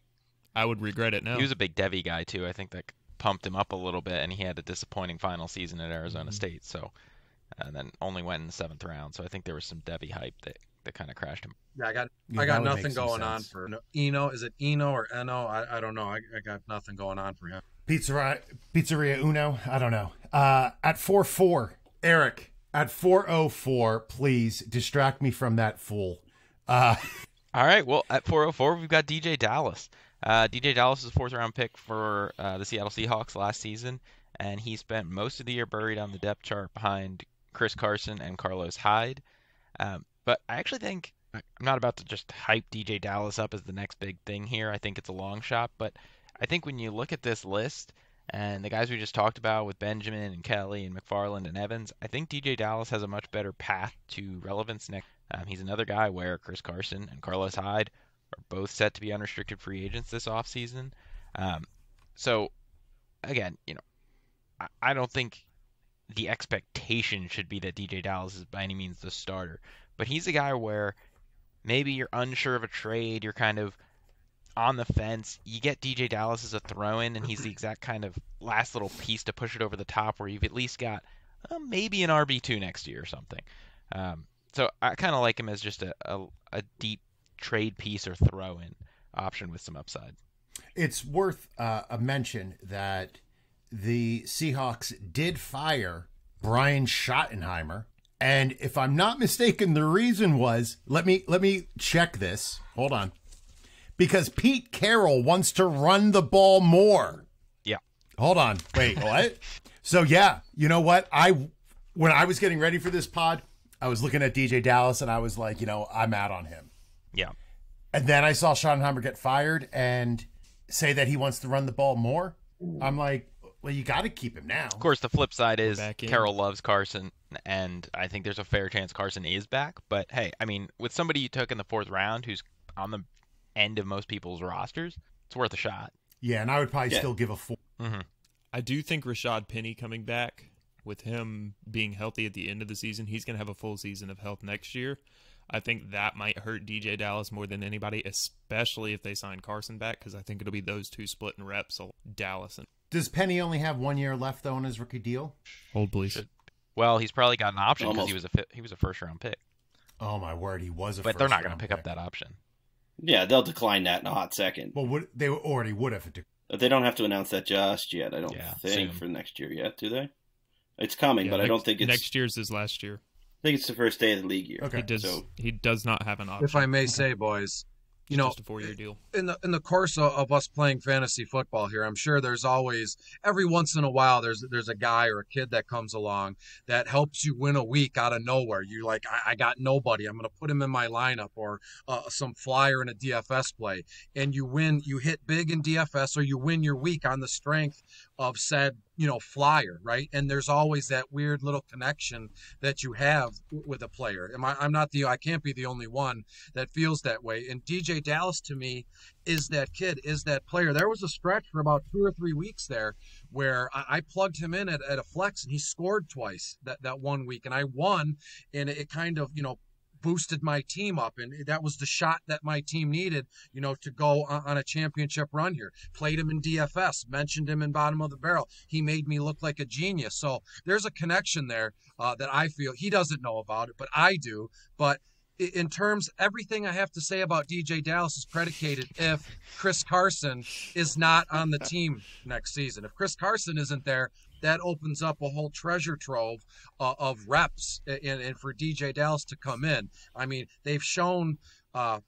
Speaker 3: I would regret it now. He was a big Devi guy too. I think that pumped him up a little bit, and he had a disappointing final season at Arizona mm -hmm. State. So, and then only went in the seventh round. So I think there was some Devi hype that that kind of crashed him.
Speaker 5: Yeah, I got yeah, I got nothing going on for Eno. Is it Eno or Eno? I, I don't know. I, I got nothing going on for him.
Speaker 1: Pizzeria Pizzeria Uno. I don't know. Uh, at four four, Eric at four oh four. Please distract me from that fool. Uh, All right. Well, at
Speaker 3: four oh four, we've got DJ Dallas. Uh, DJ Dallas is a fourth round pick for uh, the Seattle Seahawks last season, and he spent most of the year buried on the depth chart behind Chris Carson and Carlos Hyde. Um, but I actually think I'm not about to just hype DJ Dallas up as the next big thing here. I think it's a long shot, but I think when you look at this list and the guys we just talked about with Benjamin and Kelly and McFarland and Evans, I think DJ Dallas has a much better path to relevance next. Um, he's another guy where Chris Carson and Carlos Hyde are both set to be unrestricted free agents this offseason. Um, so, again, you know, I, I don't think the expectation should be that DJ Dallas is by any means the starter. But he's a guy where maybe you're unsure of a trade, you're kind of on the fence. You get DJ Dallas as a throw in, and he's the exact kind of last little piece to push it over the top where you've at least got uh, maybe an RB2 next year or something. Um, so I kind of like him as just a, a, a, deep trade piece or throw in option with some upside.
Speaker 1: It's worth uh, a mention that the Seahawks did fire Brian Schottenheimer and if I'm not mistaken, the reason was let me let me check this. Hold on. Because Pete Carroll wants to run the ball more. Yeah. Hold on. Wait, what? so yeah, you know what? I when I was getting ready for this pod, I was looking at DJ Dallas and I was like, you know, I'm out on him. Yeah. And then I saw Schottenheimer get fired and say that he wants to run the ball more. I'm like, well, you got to keep him now. Of
Speaker 3: course, the flip side is Carroll loves Carson and I think there's a fair chance Carson is back. But hey, I mean, with somebody you took in the fourth round who's on the end of most people's rosters, it's worth a shot.
Speaker 1: Yeah, and I would probably yeah. still give a 4 mm-hmm.
Speaker 4: I do think Rashad Penny coming back with him being healthy at the end of the season, he's going to have a full season of health next year. I think that might hurt DJ Dallas more than anybody, especially if they sign Carson back, because I think it'll be those two splitting reps, so Dallas and.
Speaker 1: Does Penny only have one year left though in his rookie deal? Old belief. Should,
Speaker 3: well, he's probably got an option because he was a
Speaker 1: he was a first round pick. Oh my word, he was a. But they're not going to pick pick. up that option.
Speaker 3: Yeah,
Speaker 2: they'll decline that in a hot second.
Speaker 1: Well, would, they already would have. De-
Speaker 2: but they don't have to announce that just yet. I don't Yeah, think soon. for next year yet, do they? It's coming, Yeah, but I don't think it's. next
Speaker 1: year's is last year.
Speaker 2: I think it's the first day of the league year.
Speaker 4: Okay. He does. So he does not have an option.
Speaker 5: If I may say, boys, you know, just a four-year eh, deal. In the in the course of, of, us playing fantasy football here, I'm sure there's always every once in a while there's there's a guy or a kid that comes along that helps you win a week out of nowhere. You're like, I, I got nobody. I'm going to put him in my lineup or uh, some flyer in a DFS play, and you win. You hit big in DFS, or you win your week on the strength of said you know flyer right and there's always that weird little connection that you have with a player am I, i'm not the i can't be the only one that feels that way and dj dallas to me is that kid is that player there was a stretch for about two or three weeks there where i, I plugged him in at, at a flex and he scored twice that, that one week and i won and it kind of you know boosted my team up, and that was the shot that my team needed, you know, to go on a championship run here. Played him in DFS, mentioned him in bottom of the barrel. He made me look like a genius. So there's a connection there uh, that I feel he doesn't know about it, but I do. But in terms everything i have to say about dj dallas is predicated if chris carson is not on the team next season if chris carson isn't there that opens up a whole treasure trove uh, of reps and, uh, and for DJ Dallas to come in. I mean, they've shown uh,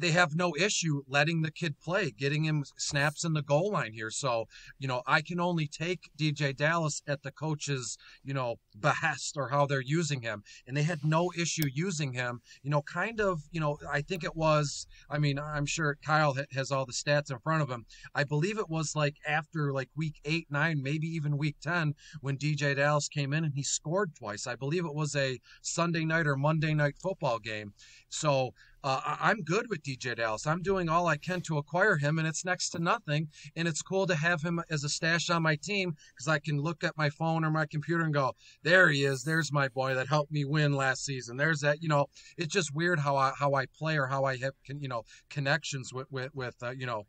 Speaker 5: they have no issue letting the kid play, getting him snaps in the goal line here. So, you know, I can only take DJ Dallas at the coach's, you know, behest or how they're using him. And they had no issue using him, you know, kind of, you know, I think it was, I mean, I'm sure Kyle has all the stats in front of him. I believe it was like after like week eight, nine, maybe even week 10 when DJ Dallas came in and he scored twice. I believe it was a Sunday night or Monday night football game. So uh, I'm good with DJ Dallas. I'm doing all I can to acquire him, and it's next to nothing. And it's cool to have him as a stash on my team because I can look at my phone or my computer and go, "There he is. There's my boy that helped me win last season. There's that." You know, it's just weird how I how I play or how I have you know connections with with, with uh, you know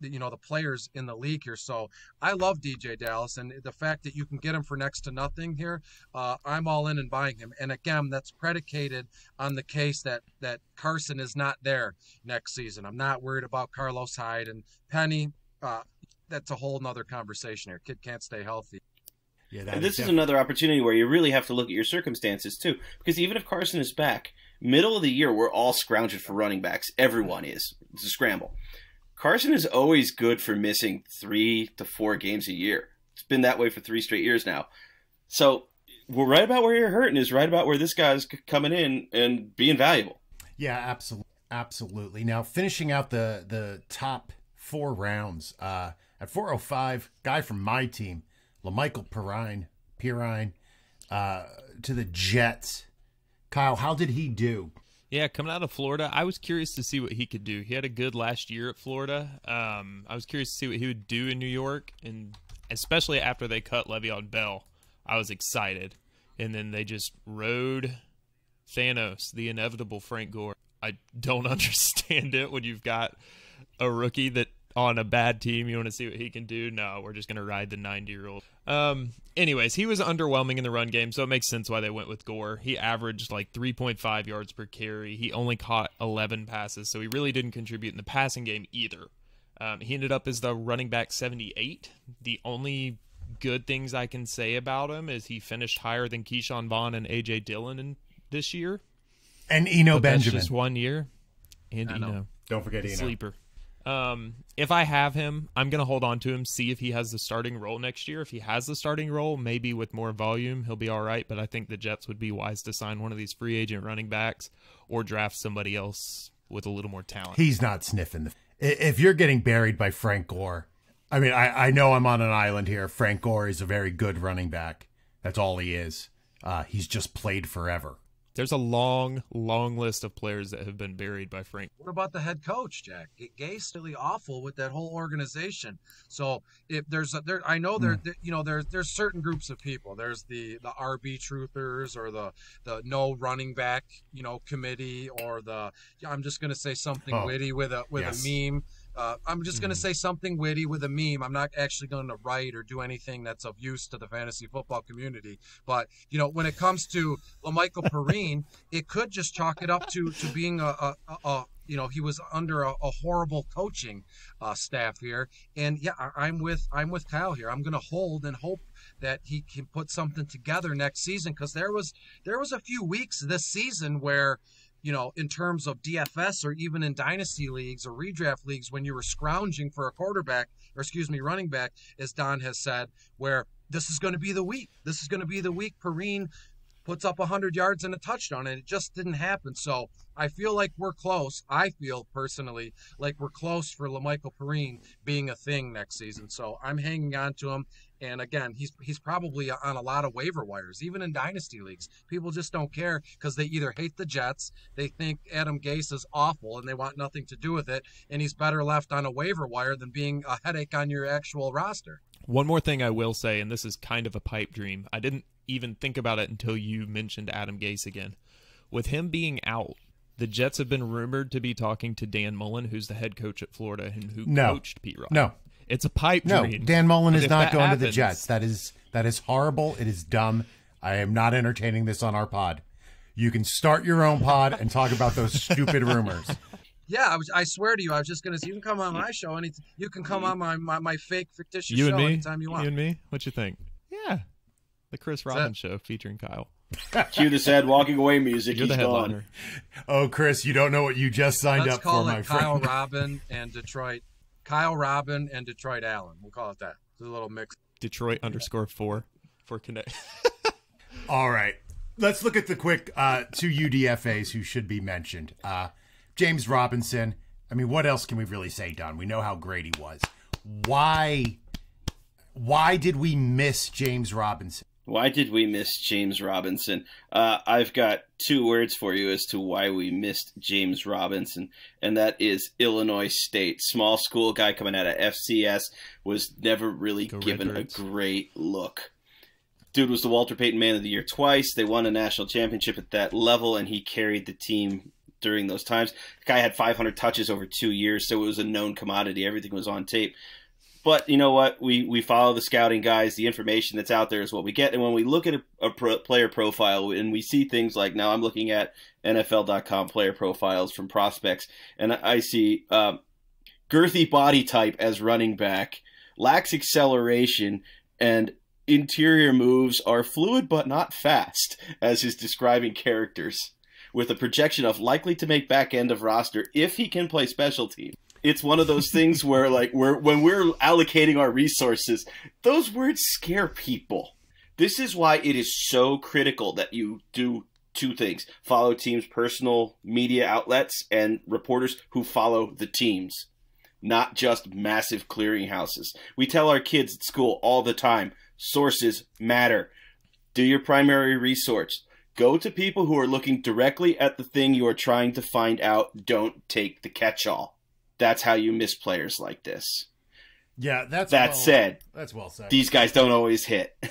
Speaker 5: you know the players in the league here. So I love DJ Dallas, and the fact that you can get him for next to nothing here, uh, I'm all in and buying him. And again, that's predicated on the case that that Carson is not there next season. I'm not worried about Carlos Hyde and Penny. Uh, that's a whole nother conversation here. Kid can't stay healthy. Yeah, and this is, is
Speaker 2: another opportunity where you really have to look at your circumstances too, because even if Carson is back, middle of the year we're all scrounging for running backs. Everyone is. It's a scramble. Carson is always good for missing three to four games a year. It's been that way for three straight years now. So we're right about where you're hurting is right about where this guy's coming in and being valuable.
Speaker 1: Yeah, absolutely, absolutely. Now finishing out the the top four rounds uh, at 405, guy from my team, Lamichael Perrine, Perrine, uh, to the Jets. Kyle, how did he do?
Speaker 4: Yeah, coming out of Florida, I was curious to see what he could do. He had a good last year at Florida. Um, I was curious to see what he would do in New York, and especially after they cut Le'Veon Bell, I was excited. And then they just rode Thanos, the inevitable Frank Gore. I don't understand it when you've got a rookie that on a bad team. You want to see what he can do? No, we're just going to ride the 90 year old. Um, anyways, he was underwhelming in the run game, so it makes sense why they went with Gore. He averaged like 3.5 yards per carry. He only caught 11 passes, so he really didn't contribute in the passing game either. Um, he ended up as the running back 78. The only good things I can say about him is he finished higher than Keyshawn Vaughn and AJ Dillon in, this year.
Speaker 1: And Eno but Benjamin. just one year. And Eno.
Speaker 4: Don't forget Eno. Sleeper. Um, if I have him, I'm going to hold on to him, see if he has the starting role next year. If he has the starting role, maybe with more volume, he'll be all right. But I think the Jets would be wise to sign one of these free agent running backs or draft somebody else with a little more talent. He's not
Speaker 1: sniffing. The, if you're getting buried by Frank Gore, I mean, I, I know I'm on an island here. Frank Gore is a very good running back. That's all he is. Uh, he's just played forever.
Speaker 4: There's a long, long list of players that have been buried by Frank.
Speaker 5: What about the head coach, Jack? Gay's really awful with that whole organization. So if there's a, there, I know there, mm. there, you know, there's there's certain groups of people. There's the the RB truthers or the the no running back, you know, committee or the I'm just gonna say something oh. witty with a with yes. a meme uh, I'm just going to hmm. say something witty with a meme. I'm not actually going to write or do anything that's of use to the fantasy football community. But you know, when it comes to Lamichael Perrine, it could just chalk it up to to being a, a, a you know he was under a, a horrible coaching uh, staff here and yeah I, am with i'm with kyle here i'm going to hold and hope that he can put something together next season because there was there was a few weeks this season where you know, in terms of DFS or even in dynasty leagues or redraft leagues when you were scrounging for a quarterback or excuse me, running back, as Don has said, where this is going to be the week. This is going to be the week Perrine puts up 100 yards and a touchdown, and it just didn't happen. So I feel like we're close. I feel personally like we're close for Lamichael Perrine being a thing next season. So I'm hanging on to him. And again, he's he's probably on a lot of waiver wires, even in dynasty leagues. People just don't care because they either hate the Jets, they think Adam Gase is awful, and they want nothing to do with it, and he's better left on a waiver wire than being a headache on your actual roster.
Speaker 4: One more thing I will say, and this is kind of a pipe dream. I didn't even think about it until you mentioned Adam Gase again. With him being out, the Jets have been rumored to be talking to Dan Mullen, who's the head
Speaker 1: coach at Florida and who no. coached Pete No, it's a pipe no, dream. Dan Mullen but is not going happens, to the Jets. That is that is horrible. It is dumb. I am not entertaining this on our pod. You can start your own pod and talk about those stupid rumors.
Speaker 5: Yeah, I, was, I swear to you, I was just gonna say you can come on hmm. my show any. You can come hmm. on my my, my fake fictitious you show and me? anytime you want. You and me?
Speaker 1: What you think? Yeah, the
Speaker 4: Chris Robin show featuring Kyle.
Speaker 5: Cue the sad
Speaker 4: walking away
Speaker 1: music. You're He's gone. Oh, Chris, you don't know what you just signed Let's up for, my Kyle friend. Kyle
Speaker 5: Robin and Detroit. Kyle Robin and Detroit Allen. We'll call it that. It's a little mix.
Speaker 1: Detroit underscore four for connect. All right. Let's look at the quick uh, two UDFAs who should be mentioned. Uh, James Robinson. I mean, what else can we really say, Don? We know how great he was. Why why did we miss James Robinson?
Speaker 2: Why did we miss James Robinson? Uh, I've got two words for you as to why we missed James Robinson, and that is Illinois State. Small school guy coming out of FCS was never really Go given a great look. Dude was the Walter Payton Man of the Year twice. They won a national championship at that level, and he carried the team during those times. The guy had 500 touches over two years, so it was a known commodity. Everything was on tape. But you know what? We we follow the scouting guys. The information that's out there is what we get. And when we look at a, a pro, player profile and we see things like now, I'm looking at NFL.com player profiles from prospects, and I see um, girthy body type as running back, lacks acceleration, and interior moves are fluid but not fast, as is describing characters with a projection of likely to make back end of roster if he can play special team. It's one of those things where, like, we're, when we're allocating our resources, those words scare people. This is why it is so critical that you do two things follow teams' personal media outlets and reporters who follow the teams, not just massive clearinghouses. We tell our kids at school all the time sources matter. Do your primary research. Go to people who are looking directly at the thing you are trying to find out. Don't take the catch all. That's how you miss players like this.
Speaker 1: Yeah, that's that well, said. That's well said.
Speaker 2: These guys don't always hit.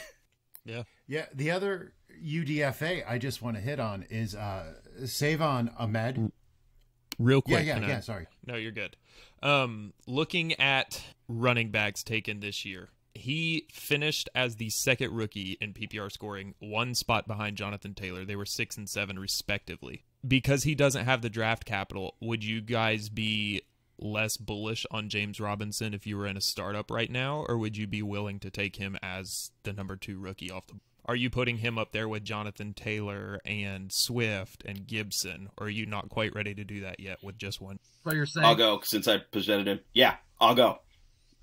Speaker 4: Yeah.
Speaker 1: Yeah. The other UDFA I just want to hit on is uh Savon Ahmed. Real quick. Yeah, yeah, yeah, sorry.
Speaker 4: No, you're good. Um looking at running backs taken this year he finished as the second rookie in PPR scoring, one spot behind Jonathan Taylor. They were six and seven, respectively. Because he doesn't have the draft capital, would you guys be less bullish on James Robinson if you were in a startup right now, or would you be willing to take him as the number two rookie off the? Are you putting him up there with Jonathan Taylor and
Speaker 2: Swift
Speaker 4: and Gibson, or are you not quite ready to do that yet with just one? So you're saying I'll go
Speaker 2: since I presented him. Yeah, I'll go.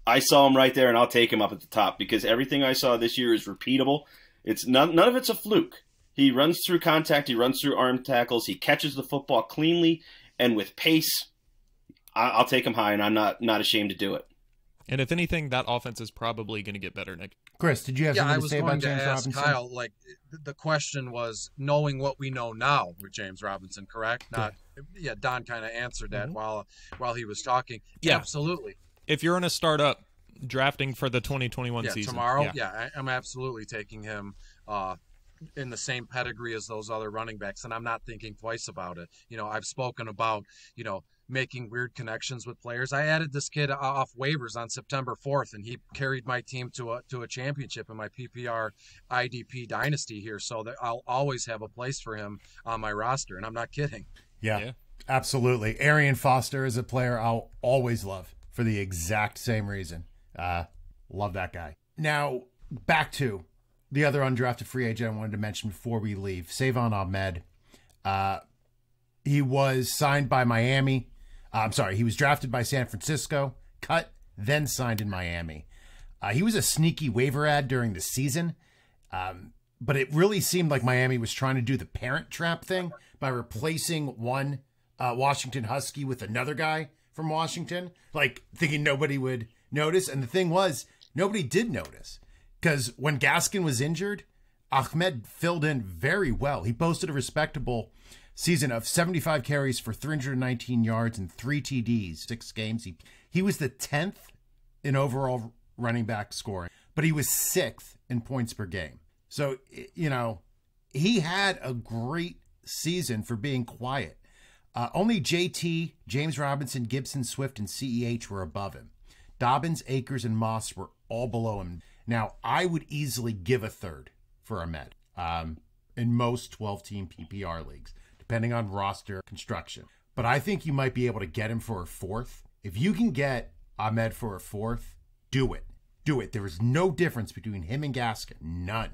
Speaker 2: I saw him right there, and I'll take him up at the top because everything I saw this year is repeatable. It's none, none of it's a fluke. He runs through contact, he runs through arm tackles, he catches the football cleanly and with pace. I, will take him high, and I'm not not ashamed to do it.
Speaker 4: And if anything, that offense is probably going to get better, Nick. Chris,
Speaker 1: did you have yeah, something to say about James Robinson? Kyle,
Speaker 5: like the question was knowing what we know now with James Robinson, correct? Not yeah. yeah Don kind of answered that mm -hmm. while while he was talking. Yeah. Absolutely
Speaker 4: if you're in a startup drafting for the 2021 yeah, season tomorrow, yeah,
Speaker 5: yeah I, am absolutely taking him. Uh, in the same pedigree as those other running backs, and I'm not thinking twice about it. You know, I've spoken about, you know, making weird connections with players. I added this kid off waivers on September 4th, and he carried my team to a to a championship in my PPR IDP dynasty here. So that I'll always have a place for him on my roster, and I'm not kidding.
Speaker 1: Yeah, yeah. absolutely. Arian Foster is a player I'll always love for the exact same reason. Uh, love that guy. Now, back to the other undrafted free agent I wanted to mention before we leave, Savon Ahmed. Uh, he was signed by Miami. Uh, I'm sorry, he was drafted by San Francisco, cut, then signed in Miami. Uh, he was a sneaky waiver ad during the season, um, but it really seemed like Miami was trying to do the parent trap thing by replacing one uh, Washington Husky with another guy from Washington, like thinking nobody would notice. And the thing was, nobody did notice because when Gaskin was injured, Ahmed filled in very well. He posted a respectable season of 75 carries for 319 yards and three TDs, six games. He, he was the 10th in overall running back scoring, but he was sixth in points per game. So, you know, he had a great season for being quiet uh, only JT, James Robinson, Gibson, Swift, and CEH were above him. Dobbins, Akers, and Moss were all below him. Now, I would easily give a third for Ahmed um, in most 12 team PPR leagues, depending on roster construction. But I think you might be able to get him for a fourth. If you can get Ahmed for a fourth, do it. Do it. There is no difference between him and Gaskin. None.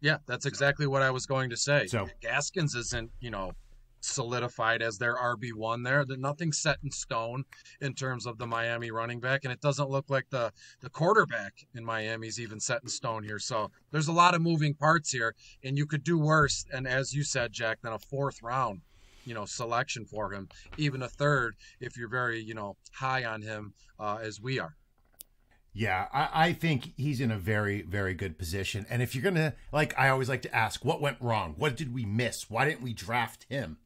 Speaker 5: Yeah, that's exactly what I was going to say. So Gaskins isn't, you know, solidified as their RB1 there. That nothing's set in stone in terms of the Miami running back, and it doesn't look like the the quarterback in Miami's even set in stone here. So there's a lot of moving parts here, and you could do worse. And as you said, Jack, than a fourth round, you know, selection for him, even a third if you're very you know high on him uh, as we are.
Speaker 1: Yeah, I, I, think he's in a very, very good position. And if you're going to, like, I always like to ask, what went wrong? What did we miss? Why didn't we draft him?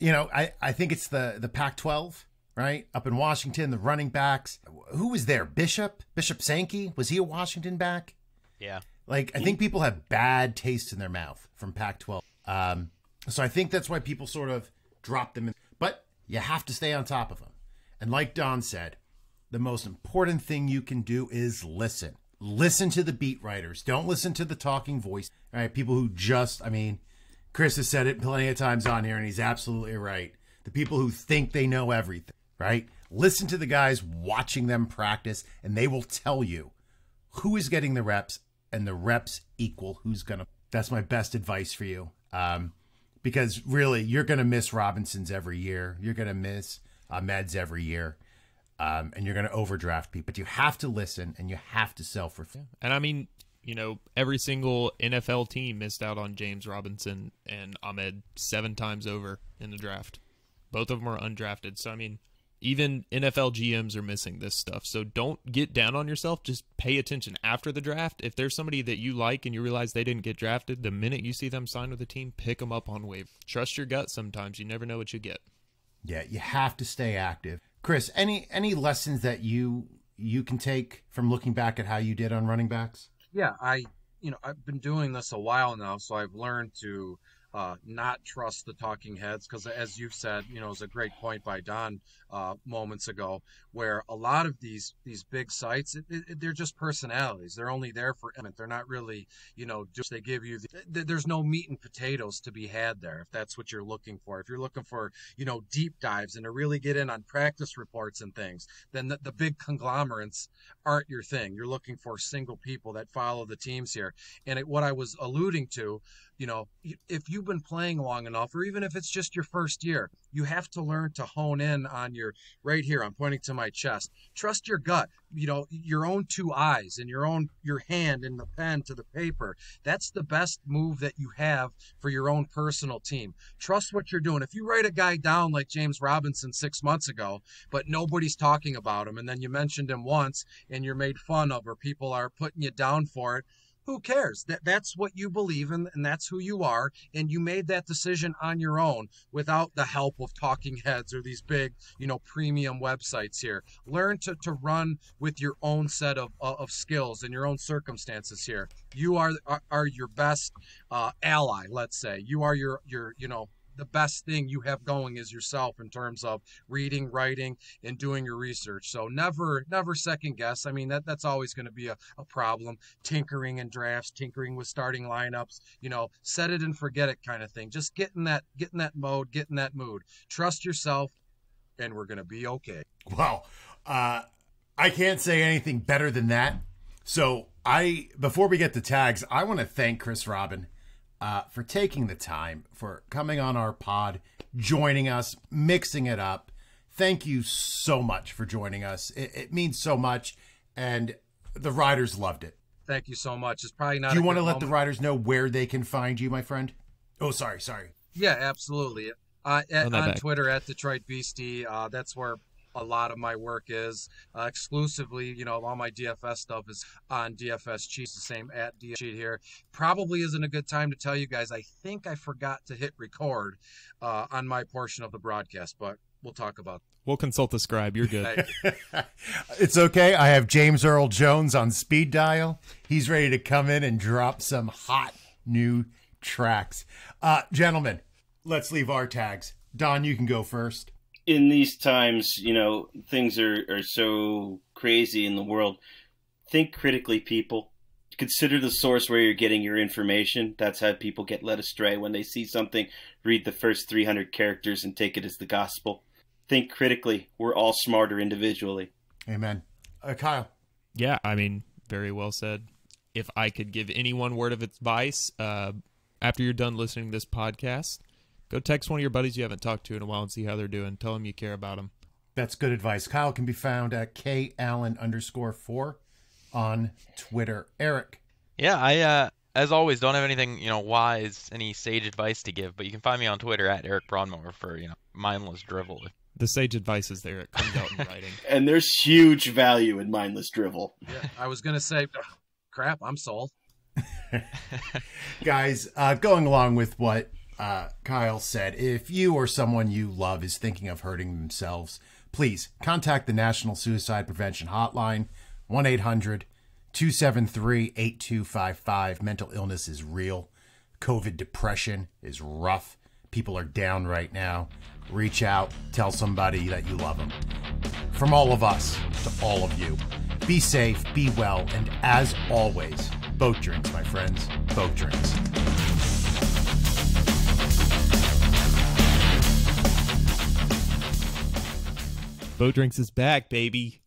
Speaker 1: you know, I, I think it's the the Pac-12, right? Up in Washington, the running backs. Who was there? Bishop? Bishop Sankey? Was he a Washington back? Yeah. Like I think people have bad taste in their mouth from Pac-12. Um, so I think that's why people sort of drop them in. But you have to stay on top of them. And like Don said, the most important thing you can do is listen. Listen to the beat writers. Don't listen to the talking voice. All right, people who just, I mean, Chris has said it plenty of times on here, and he's absolutely right. The people who think they know everything, right? Listen to the guys watching them practice, and they will tell you who is getting the reps, and the reps equal who's going to. That's my best advice for you. Um, because really, you're going to miss Robinson's every year. You're going to miss Ahmed's uh, every year. Um, and you're going to overdraft people. But you have to listen and you have to sell for. And I mean,
Speaker 4: you know, every single NFL team missed out on James Robinson and Ahmed seven times over in the draft. Both of them are undrafted. So, I mean, even NFL GMs are missing this stuff. So don't get down on yourself. Just pay attention after the draft. If there's somebody that you like and you realize they didn't get drafted, the minute you see them sign with a team, pick them up on wave. Trust your gut sometimes. You never know what you get.
Speaker 1: Yeah, you have to stay active. Chris, any any lessons that you you can take from looking back at how you did on running backs?
Speaker 5: yeah, I you know I've been doing this a while now, so I've learned to uh, not trust the talking heads because as you've said you know it was a great point by don uh, moments ago where a lot of these these big sites it, it, they're just personalities they're only there for they're not really you know just they give you the, there's no meat and potatoes to be had there if that's what you're looking for if you're looking for you know deep dives and to really get in on practice reports and things then the, the big conglomerates aren't your thing you're looking for single people that follow the teams here and it, what i was alluding to you know, if you've been playing long enough, or even if it's just your first year, you have to learn to hone in on your right here. I'm pointing to my chest. Trust your gut, you know, your own two eyes and your own, your hand and the pen to the paper. That's the best move that you have for your own personal team. Trust what you're doing. If you write a guy down like James Robinson six months ago, but nobody's talking about him, and then you mentioned him once and you're made fun of, or people are putting you down for it, who cares that that's what you believe in and that's who you are and you made that decision on your own without the help of talking heads or these big you know premium websites here learn to, to run with your own set of, uh, of skills and your own circumstances here you are are, are your best uh, ally let's say you are your your you know the best thing you have going is yourself in terms of reading, writing, and doing your research. So never, never second guess. I mean, that that's always going to be a, a problem. Tinkering in drafts, tinkering with starting lineups, you know, set it and forget it kind of thing. Just get in that, get in that mode, get in that mood. Trust yourself, and we're going to be okay. Wow,
Speaker 1: uh, I can't say anything better than that. So I, before we get to tags, I want to thank Chris Robin uh, for taking the time, for coming on our pod, joining us, mixing it up. Thank you so much for joining us. It, it means so much, and the riders loved
Speaker 5: it. Thank you so much. It's probably not. Do you want to let moment.
Speaker 1: the riders know where they can find you, my friend? Oh, sorry, sorry.
Speaker 5: Yeah, absolutely. Uh, at, on back. Twitter at Detroit Beastie, uh, that's where a lot of my work is uh, exclusively, you know, all my DFS stuff is on DFS Cheat, the same at DFS Cheat here. Probably isn't a good time to tell you guys. I think I forgot to hit record uh, on my portion of the broadcast, but we'll talk about.
Speaker 1: We'll consult the scribe. You're good. it's okay. I have James Earl Jones on speed dial. He's ready to come in and drop some hot new tracks. Uh, gentlemen, let's leave our tags. Don, you can go first
Speaker 2: in these times, you know, things are, are so crazy in the world. Think critically, people. Consider the source where you're getting your information. That's how people get led astray. When they see something, read the first 300 characters and take it as the gospel. Think critically. We're all smarter individually.
Speaker 4: Amen. Uh, Kyle. Yeah, I mean, very well said. If I could give any one word of advice uh, after you're done listening to this podcast, Go
Speaker 1: text one of your buddies you haven't talked to in a while and see how they're doing. Tell them you care about them. That's good advice. Kyle can be found at kallen underscore four on Twitter. Eric.
Speaker 3: Yeah, I uh, as always don't have anything you know wise, any sage advice to give, but you can find me on Twitter at Eric Bronmore for you know mindless drivel. The sage advice is there; it comes out in writing.
Speaker 2: And there's huge value in mindless drivel.
Speaker 5: Yeah, I was gonna say, crap, I'm sold.
Speaker 1: Guys, uh, going along with what uh, Kyle said, if you or someone you love is thinking of hurting themselves, please contact the National Suicide Prevention Hotline, 1 800 273 8255. Mental illness is real. COVID depression is rough. People are down right now. Reach out, tell somebody that you love them. From all of us to all of you, be safe, be well, and as always, boat drinks, my friends, boat drinks.
Speaker 2: Bo Drinks is back, baby.